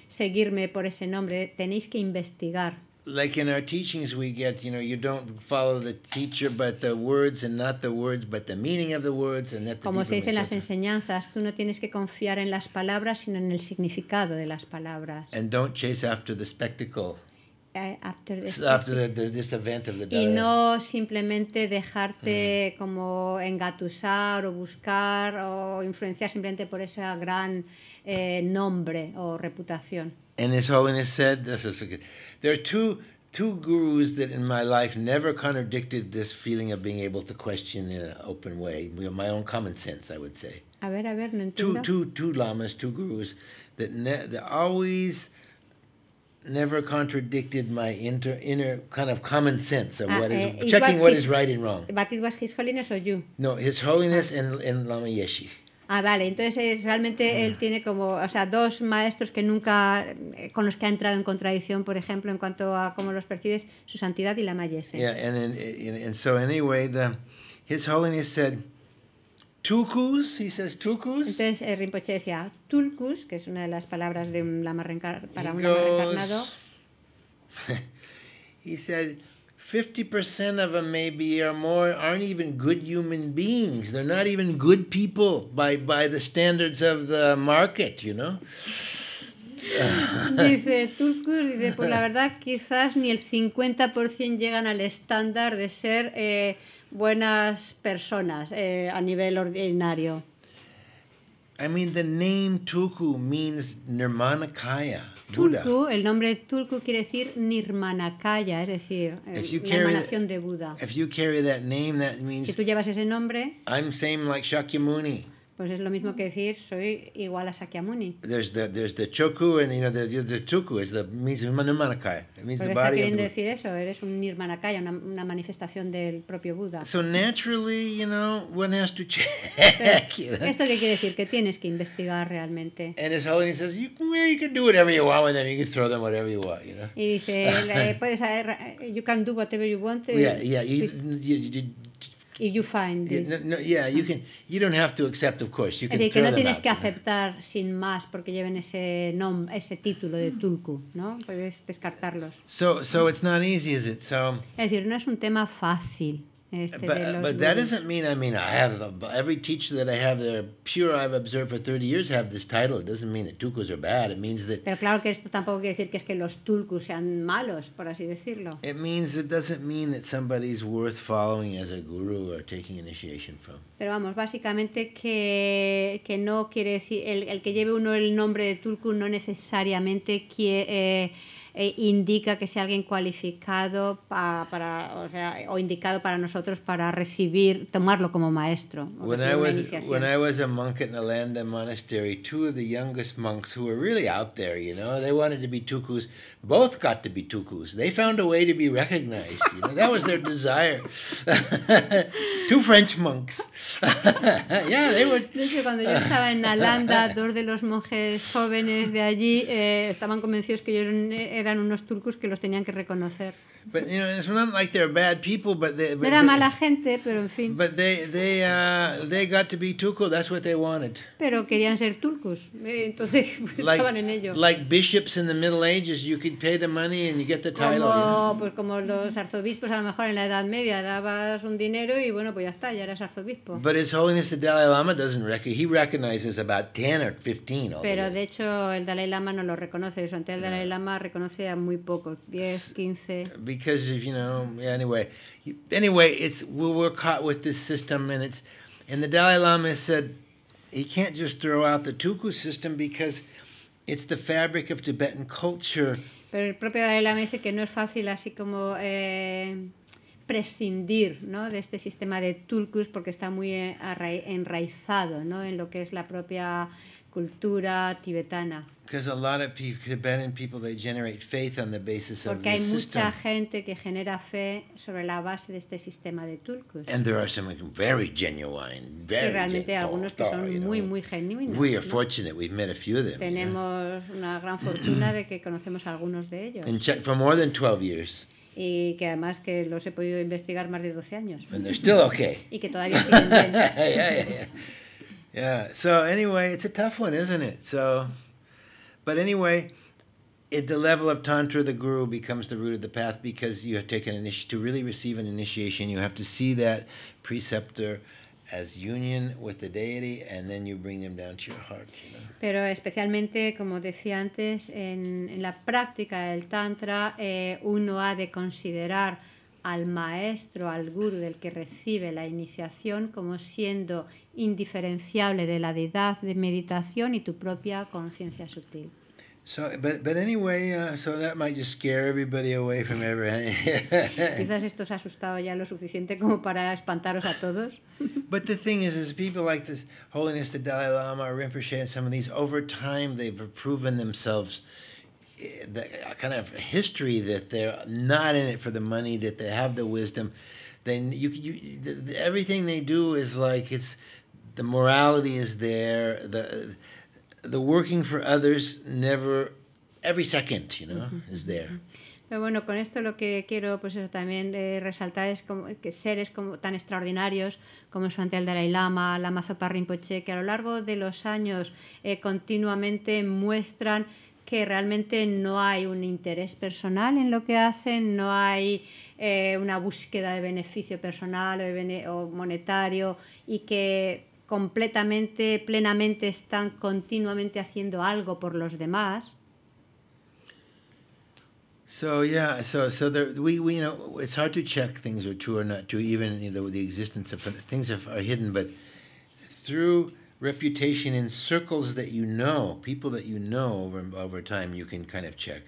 seguirme por ese nombre, tenéis que investigar like in our teachings we get you know you don't follow the teacher but the words and not the words but the meaning of the words and that the como se dice en las enseñanzas tú no tienes que confiar en las palabras sino en el significado de las palabras and don't chase after the spectacle After eh, this, after the, the, this event of the y no simplemente dejarte mm. como engatusar o buscar o influenciar simplemente por ese gran eh, nombre o reputación. And His Holiness said, this is a good, There are two two gurus that in my life never contradicted this feeling of being able to question in an open way. My own common sense, I would say. A ver, a ver, no two, two, two lamas, two gurus that, ne- that always never contradicted my inter, inner kind of common sense of ah, what is eh, checking what his, is right and wrong. But it was His Holiness or you? No, His Holiness ah. and, and Lama Yeshe. Ah, vale, entonces eh, realmente él ah. tiene como, o sea, dos maestros que nunca, eh, con los que ha entrado en contradicción, por ejemplo, en cuanto a cómo los percibes, su santidad y la mayese. Eh, so anyway, His Holiness said, he says Entonces el Rinpoche decía Tulkus, que es una de las palabras de un lama para un lama reencarnado. he said, 50% of them maybe or more aren't even good human beings. They're not even good people by, by the standards of the market, you know. dice Tulkur, dice, pues la verdad quizás ni el 50% llegan al estándar de ser eh, buenas personas eh, a nivel ordinario. I mean, the name Tuku means Nirmanakaya. Turku, el nombre Tulku quiere decir Nirmanakaya, es decir, la eh, emanación de Buda. si tú llevas ese nombre, I'm same like Shakyamuni. Pues es lo mismo que decir soy igual a Sakyamuni. There's the there's the choku and you know the the choku is the means nirmanakaya. It means Pero the body. Está queriendo decir eso, eres un nirmanakaya, una, una manifestación del propio Buda. So naturally, you know, one has to check. you know? Esto qué quiere decir que tienes que investigar realmente. And His Holiness says you can, you can do whatever you want with them, you can throw them whatever you want, you know. Y dice eh, puedes hacer eh, you can do whatever you want. Eh, yeah, yeah, you, you, you if you find this. No, no, yeah, you can. You don't have to accept, of course. You can es decir, que no tienes que aceptar sin más porque lleven ese nom, ese título de mm. tulku, ¿no? Puedes descartarlos. So, so it's not easy, is it? So. Es decir, no es un tema fácil. Este but, uh, but that doesn't mean I mean I have every teacher that I have there pure I've observed for 30 years have this title. It doesn't mean that tulkus are bad. It means that. Pero claro que esto tampoco quiere decir que es que los tulkus sean malos, por así decirlo. It means it doesn't mean that somebody's worth following as a guru or taking initiation from. Pero vamos, básicamente que, que no quiere decir el, el que lleve uno el nombre de tulku no necesariamente quiere eh, eh, indica que sea alguien cualificado pa, para, o, sea, o indicado para nosotros para recibir, tomarlo como maestro. When I, was, a monk at Nalanda Monastery, two of the youngest monks who were really out there, you know, they wanted to be tukus, both got to be tukus. They found a way to be recognized, that was their desire. two French monks. yeah, they would. cuando yo estaba Nalanda, dos de los monjes jóvenes de allí eh, estaban convencidos que yo eran unos turcos que los tenían que reconocer but you know, it's not like they're bad people, but they. But Era they, mala gente, pero en fin. But they they uh, they got to be turco. That's what they wanted. Pero querían ser turcos, eh, entonces like, estaban en ello. Like bishops in the Middle Ages, you could pay the money and you get the title. Como, you know? pues como los arzobispos a lo mejor en la Edad Media dabas un dinero y bueno pues ya está, ya eras arzobispo. But His Holiness the Dalai Lama doesn't recognize. He recognizes about ten or fifteen. Pero de hecho el Dalai Lama no lo reconoce. Eso, antes el Dalai Lama reconoce a muy pocos, 10, 15. because of you know yeah, anyway anyway it's we're caught with this system and it's and the Dalai Lama said he can't just throw out the Tuku system because it's the fabric of Tibetan culture. Pero el propio Dalai Lama dice que no es fácil así como eh, prescindir ¿no? de este sistema de Tulkus porque está muy eh, enraizado ¿no? en lo que es la propia cultura tibetana. Porque hay mucha gente que genera fe sobre la base de este sistema de Tulkus. y realmente algunos que oh, son muy, muy genuinos. Tenemos una gran fortuna de que conocemos algunos de ellos. Y que además que los he podido investigar más de 12 años. y que todavía siguen bien. yeah, yeah, yeah. yeah. So anyway, it's a tough one, isn't it? So... But anyway, at the level of tantra, the guru becomes the root of the path because you have taken an initi- to really receive an initiation. You have to see that preceptor as union with the deity, and then you bring them down to your heart. You know? Pero especialmente, como decía antes, en, en la práctica del tantra, eh, uno ha de considerar al maestro, al guru del que recibe la iniciación como siendo indiferenciable de la deidad de meditación y tu propia conciencia sutil. So, but, but anyway, uh, so that might just scare everybody away from everything. but the thing is, is people like this Holiness, the Dalai Lama, Rinpoche, and some of these, over time, they've proven themselves eh, the uh, kind of history that they're not in it for the money, that they have the wisdom. Then you, you, the, everything they do is like it's the morality is there. The the working for others never, every second, you know, is there. bueno, con esto lo que quiero pues también eh, resaltar es como, que seres como, tan extraordinarios como su el Dalai Lama, Lama Zopa que a lo largo de los años eh, continuamente muestran que realmente no hay un interés personal en lo que hacen, no hay eh, una búsqueda de beneficio personal o monetario y que completamente, plenamente están continuamente haciendo algo por los demás. So yeah, so so there, we, we you know it's hard to check things are true or not true. Even you know, the existence of things are, are hidden, but through reputation in circles that you know, people that you know over, over time, you can kind of check.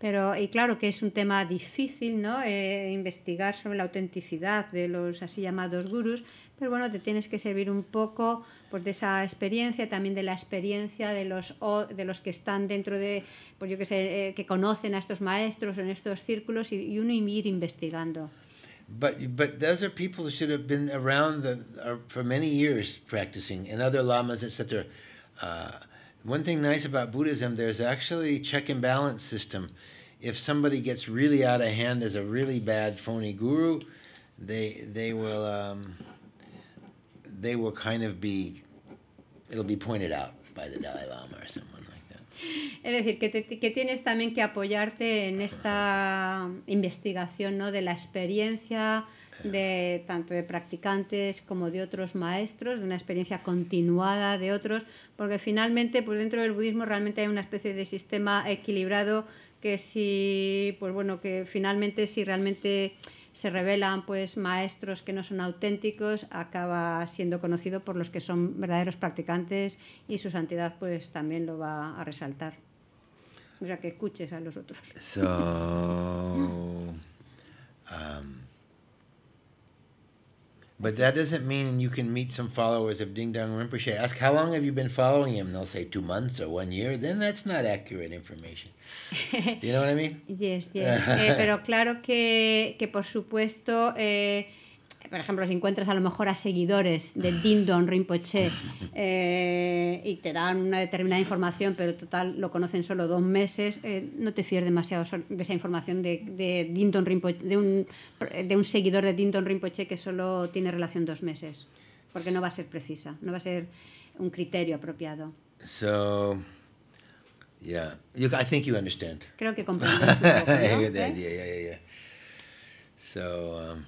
Pero, y claro que es un tema difícil, ¿no? Eh, investigar sobre la autenticidad de los así llamados gurús, pero bueno, te tienes que servir un poco pues, de esa experiencia, también de la experiencia de los, de los que están dentro de, pues yo que sé, eh, que conocen a estos maestros en estos círculos y, y uno ir investigando. But, but those are people who should have been around the, uh, for many years practicing, and other lamas, etc. Uh, one thing nice about Buddhism, there's actually check and balance system. If somebody gets really out of hand as a really bad phony guru, they they will um, Dalai Lama Es decir, que, tienes también que apoyarte en esta investigación ¿no? de la experiencia de tanto de practicantes como de otros maestros, de una experiencia continuada de otros, porque finalmente por pues, dentro del budismo realmente hay una especie de sistema equilibrado que si, pues bueno, que finalmente si realmente se revelan pues maestros que no son auténticos, acaba siendo conocido por los que son verdaderos practicantes y su santidad pues también lo va a resaltar. O sea, que escuches a los otros. Um, But that doesn't mean you can meet some followers of Ding Dong Rinpoche. Ask how long have you been following him? And they'll say two months or one year. Then that's not accurate information. You know what I mean? yes, yes. eh, pero claro que, que por supuesto eh, por ejemplo, si encuentras a lo mejor a seguidores de Dindon Rinpoche eh, y te dan una determinada información, pero total lo conocen solo dos meses, eh, no te fíes demasiado de esa información de, Dindon Rinpoche, de un, seguidor de Dindon Rinpoche que solo tiene relación dos meses, porque no va a ser precisa, no va a ser un criterio apropiado. So... Yeah, I think you understand. Creo que comprendes. So. Um,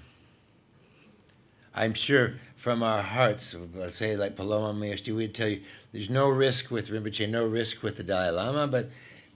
I'm sure from our hearts, let's say like Paloma Maharshi, we'd tell you there's no risk with Rinpoche, no risk with the Dalai Lama, but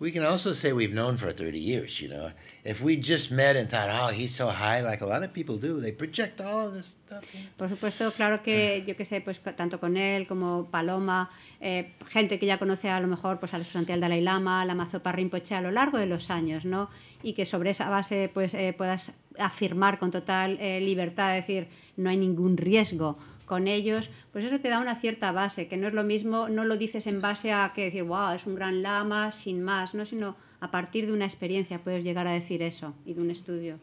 we can also say we've known for 30 years, you know. If we just met and thought, oh, he's so high, like a lot of people do, they project all this stuff. Por supuesto, claro que yo que sé, pues tanto con él como Paloma, eh, gente que ya conoce a lo mejor pues a los santidad Dalai Lama, la Mazopa Rinpoche a lo largo de los años, ¿no? Y que sobre esa base pues eh, puedas afirmar con total eh, libertad, decir, no hay ningún riesgo con ellos, pues eso te da una cierta base, que no es lo mismo, no lo dices en base a que decir, wow, es un gran lama, sin más, ¿no? sino a partir de una experiencia puedes llegar a decir eso y de un estudio.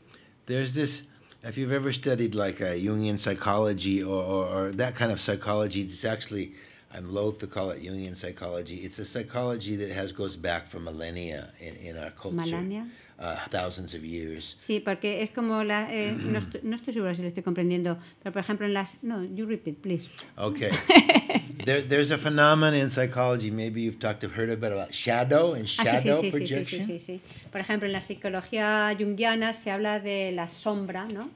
There's this, if you've ever studied like a Jungian psychology or, or, or that kind of psychology, it's actually, I'm loath to call it Jungian psychology, it's a psychology that has goes back for millennia in, in our culture. Malania? Uh, thousands of years. Sí, porque es como la eh, no, estoy, no estoy segura si lo estoy comprendiendo, pero por ejemplo en las no, you repeat please. Okay. there, there's a phenomenon in psychology maybe you've talked heard about, about shadow and ah, shadow sí, sí, projection. Sí, sí, sí, sí, Por ejemplo, en la psicología junguiana se habla de la sombra, ¿no?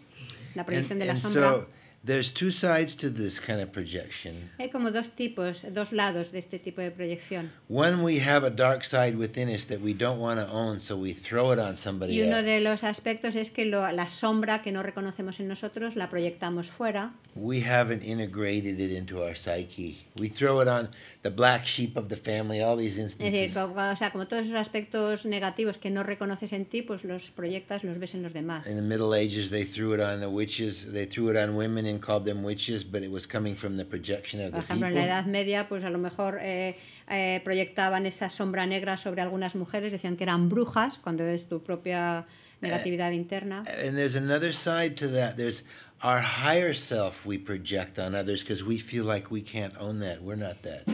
La proyección de la sombra. There's two sides to this kind of projection. Hay como dos tipos, dos lados de este tipo de proyección. One we have a dark side within us that we don't want to own, so we throw it on somebody else. Y uno else. de los aspectos es que lo, la sombra que no reconocemos en nosotros la proyectamos fuera. We haven't integrated it into our psyche. We throw it on black sheep the family, Es decir, como todos esos aspectos negativos que no reconoces en ti, pues los proyectas, los ves en los demás. Por ejemplo, en la Edad Media, pues a lo mejor eh, eh, proyectaban esa sombra negra sobre algunas mujeres, decían que eran brujas, cuando es tu propia eh, negatividad interna.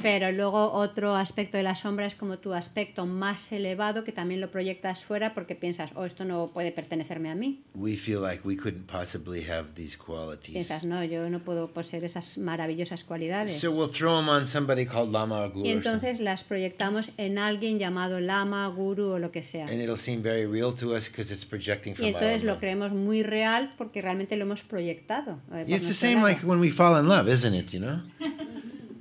Pero luego otro aspecto de la sombra es como tu aspecto más elevado que también lo proyectas fuera porque piensas, "Oh, esto no puede pertenecerme a mí." We feel like we couldn't possibly have these qualities. Piensas, "No, yo no puedo poseer esas maravillosas cualidades." So throw em on somebody called Lama Guru. Y entonces las proyectamos en alguien llamado Lama, Guru o lo que sea. And seem very real to us because it's projecting from Y entonces lo creemos muy real porque realmente lo hemos proyectado Eh, it's the same like when we fall in love, isn't it, you know?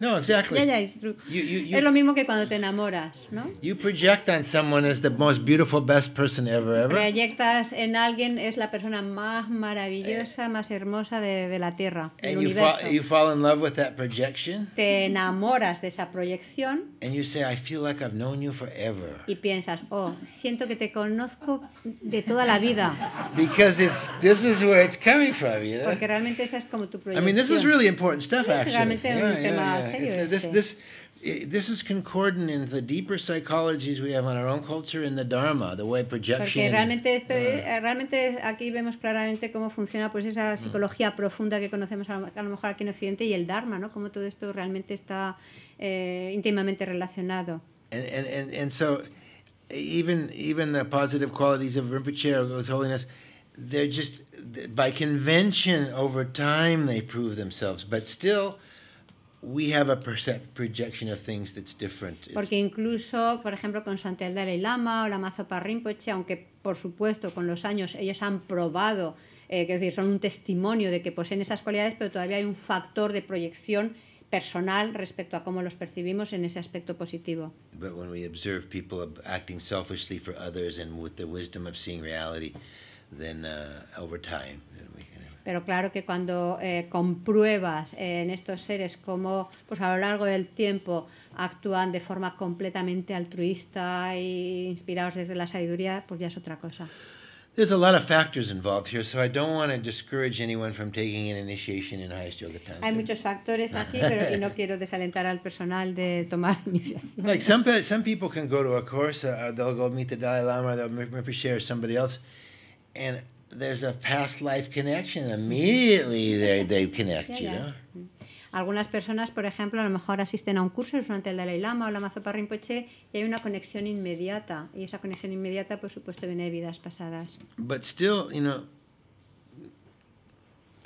No, exactly. Yeah, yeah, it's true. You, you, you, es lo mismo que cuando te enamoras, ¿no? You project on someone as the most beautiful, best person ever, ever. Proyectas en alguien es la persona más maravillosa, eh, más hermosa de, de la tierra, del and universo. Fall, you fall in love with that projection. Te enamoras de esa proyección. And you say, I feel like I've known you forever. Y piensas, oh, siento que te conozco de toda la vida. Because it's this is where it's coming from, you know. Porque realmente esa es como tu proyección. I mean, this is really important stuff, actually. realmente yeah, un yeah, tema it's, uh, this this eh, this is concordant in the deeper psychologies we have on our own culture in the Dharma, the way projection. Porque realmente, esto, uh, eh, realmente aquí vemos claramente cómo funciona pues esa mm. psicología mm. profunda que conocemos a, a, lo mejor aquí en Occidente y el Dharma, ¿no? Cómo todo esto realmente está eh, íntimamente relacionado. And, and, and, and so, even, even the positive qualities of Rinpoche or His Holiness, they're just, by convention, over time they prove themselves, but still. Porque incluso, por ejemplo, con Santel Dalai Lama o la Mazopa Rinpoche, aunque por supuesto con los años ellos han probado, es eh, decir, son un testimonio de que poseen esas cualidades, pero todavía hay un factor de proyección personal respecto a cómo los percibimos en ese aspecto positivo. we observe people acting selfishly for others and with the wisdom of seeing reality, then uh, over time pero claro que cuando eh, compruebas eh, en estos seres cómo pues a lo largo del tiempo actúan de forma completamente altruista e inspirados desde la sabiduría, pues ya es otra cosa. There's a lot of factors involved here, so I don't want to discourage anyone from taking an initiation in highest yoga tantra. Hay muchos factores aquí, pero y no quiero desalentar al personal de tomar iniciación. Like some some people can go to a course, uh, they'll go meet the Dalai Lama, they'll maybe share somebody else, and there's a past life connection. Immediately they, they connect, you know. Mm. Algunas personas, por ejemplo, a lo mejor asisten a un curso durante el Dalai Lama o la Mazopa Rinpoche y hay una conexión inmediata. Y esa conexión inmediata, por supuesto, viene de vidas pasadas. But still, you know,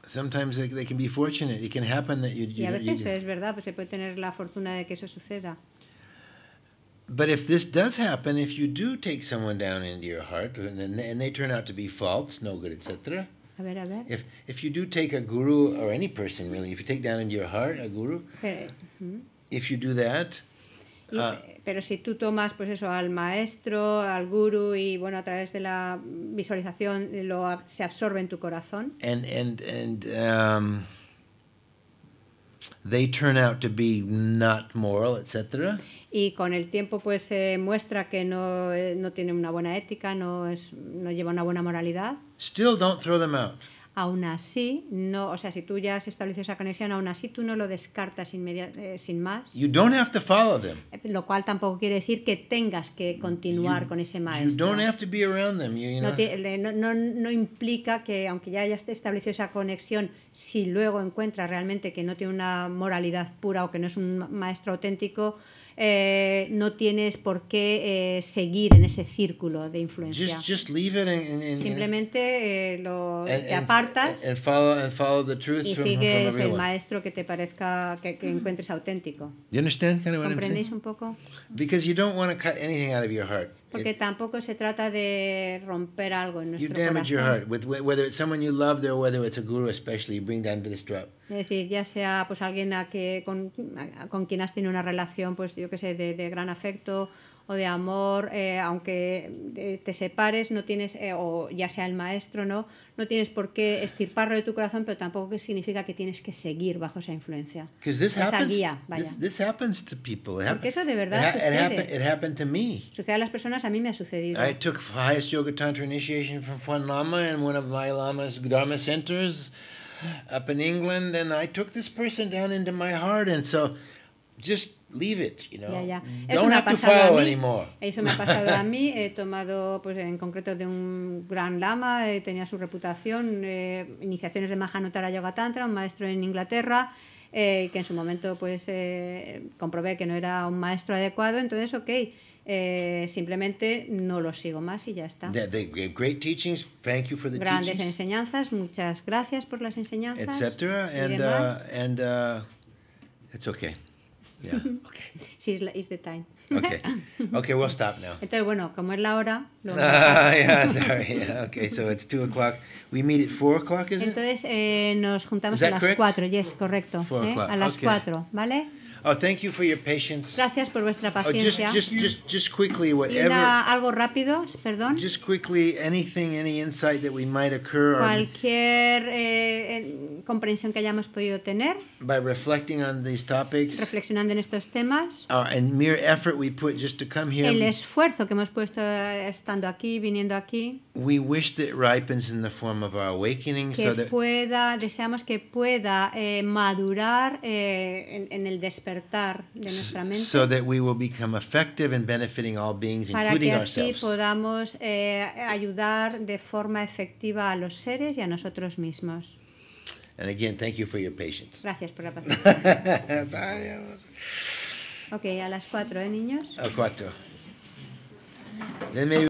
sometimes they, they can be fortunate. It can happen that you, y a veces es verdad, pues se puede tener la fortuna de que eso suceda. but if this does happen, if you do take someone down into your heart and, and they turn out to be false, no good, etc., a ver, a ver. If, if you do take a guru or any person really, if you take down into your heart a guru, pero, uh -huh. if you do that, y, uh, pero si tú tomas pues eso al maestro, al guru y bueno a través de la visualización lo se absorbe en tu corazón. And and and um, they turn out to be not moral, etc. y con el tiempo pues se muestra que no, eh, no, tiene una buena ética, no, es, no lleva una buena moralidad. Aún así, no, o sea, si tú ya has establecido esa conexión, aún así tú no lo descartas eh, sin más. Eh, lo cual tampoco quiere decir que tengas que continuar con ese maestro. no, no implica que, aunque ya hayas establecido esa conexión, si luego encuentras realmente que no tiene una moralidad pura o que no es un maestro auténtico, eh, no tienes por qué eh, seguir en ese círculo de influencia. Just, just leave it in, in, Simplemente eh, lo, and, te apartas and follow, and follow the truth y sigues el maestro que te parezca que, que encuentres auténtico. You kind of ¿Comprendéis un poco? Because you don't want to cut anything out of your heart. Porque it, tampoco se trata de romper algo en nuestro you damage corazón. your heart with whether it's someone you loved or whether it's a guru especially you bring down to this drop. Es decir, ya sea pues alguien a que con, a, con quien has tenido una relación pues yo que sé de, de gran afecto o de amor, eh, aunque eh, te separes, no tienes, eh, o ya sea el maestro, ¿no? No tienes por qué estirparlo de tu corazón, pero tampoco significa que tienes que seguir bajo esa influencia. This esa guía, vaya. This, happens to people. Porque eso de verdad sucede. Sucede a las personas, a mí me ha sucedido. I took highest yoga tantra initiation from Juan Lama uno one of my Lama's Dharma centers up in England, and I took this person down into my heart, and so just leave it, you know. Mm. Eso me ha pasado a mí. me ha pasado a mí. He tomado, pues en concreto, de un gran lama, eh, tenía su reputación, eh, iniciaciones de Mahanotara Yoga Tantra, un maestro en Inglaterra, eh, que en su momento, pues, comprobé que no era un maestro adecuado. Entonces, ok, simplemente no lo sigo más y ya está. Grandes enseñanzas. Muchas gracias por las enseñanzas. etc y demás. Uh, and uh, it's okay. Yeah, okay. She's it's the time. okay. Okay, we'll stop now. Entonces, bueno, como es la hora. ah, yeah, sorry. Yeah, okay, so it's 2 o'clock. We meet at 4 o'clock, Entonces, it? Entonces, eh, nos juntamos a las correct? 4. Yes, correcto. ¿eh? a las 4, ¿vale? Oh, thank you for your patience. Gracias por vuestra oh, paciencia. Oh, just, just, just, quickly, whatever, Una, algo rápido, perdón. Just quickly, anything, any insight that we might occur. Cualquier eh, comprensión que hayamos podido tener. By reflecting on these topics. Reflexionando en estos temas. Uh, and mere effort we put just to come here. El esfuerzo que hemos puesto eh, estando aquí, viniendo aquí. We wish that it ripens in the form of our awakening, que so that pueda, deseamos que pueda eh, madurar eh, en, en el despertar despertar de nuestra mente. So that we will become effective in benefiting all beings, para including que así ourselves. podamos eh, ayudar de forma efectiva a los seres y a nosotros mismos. And again, thank you for your patience. Gracias por la paciencia. ok, a las cuatro, ¿eh, niños? A cuatro.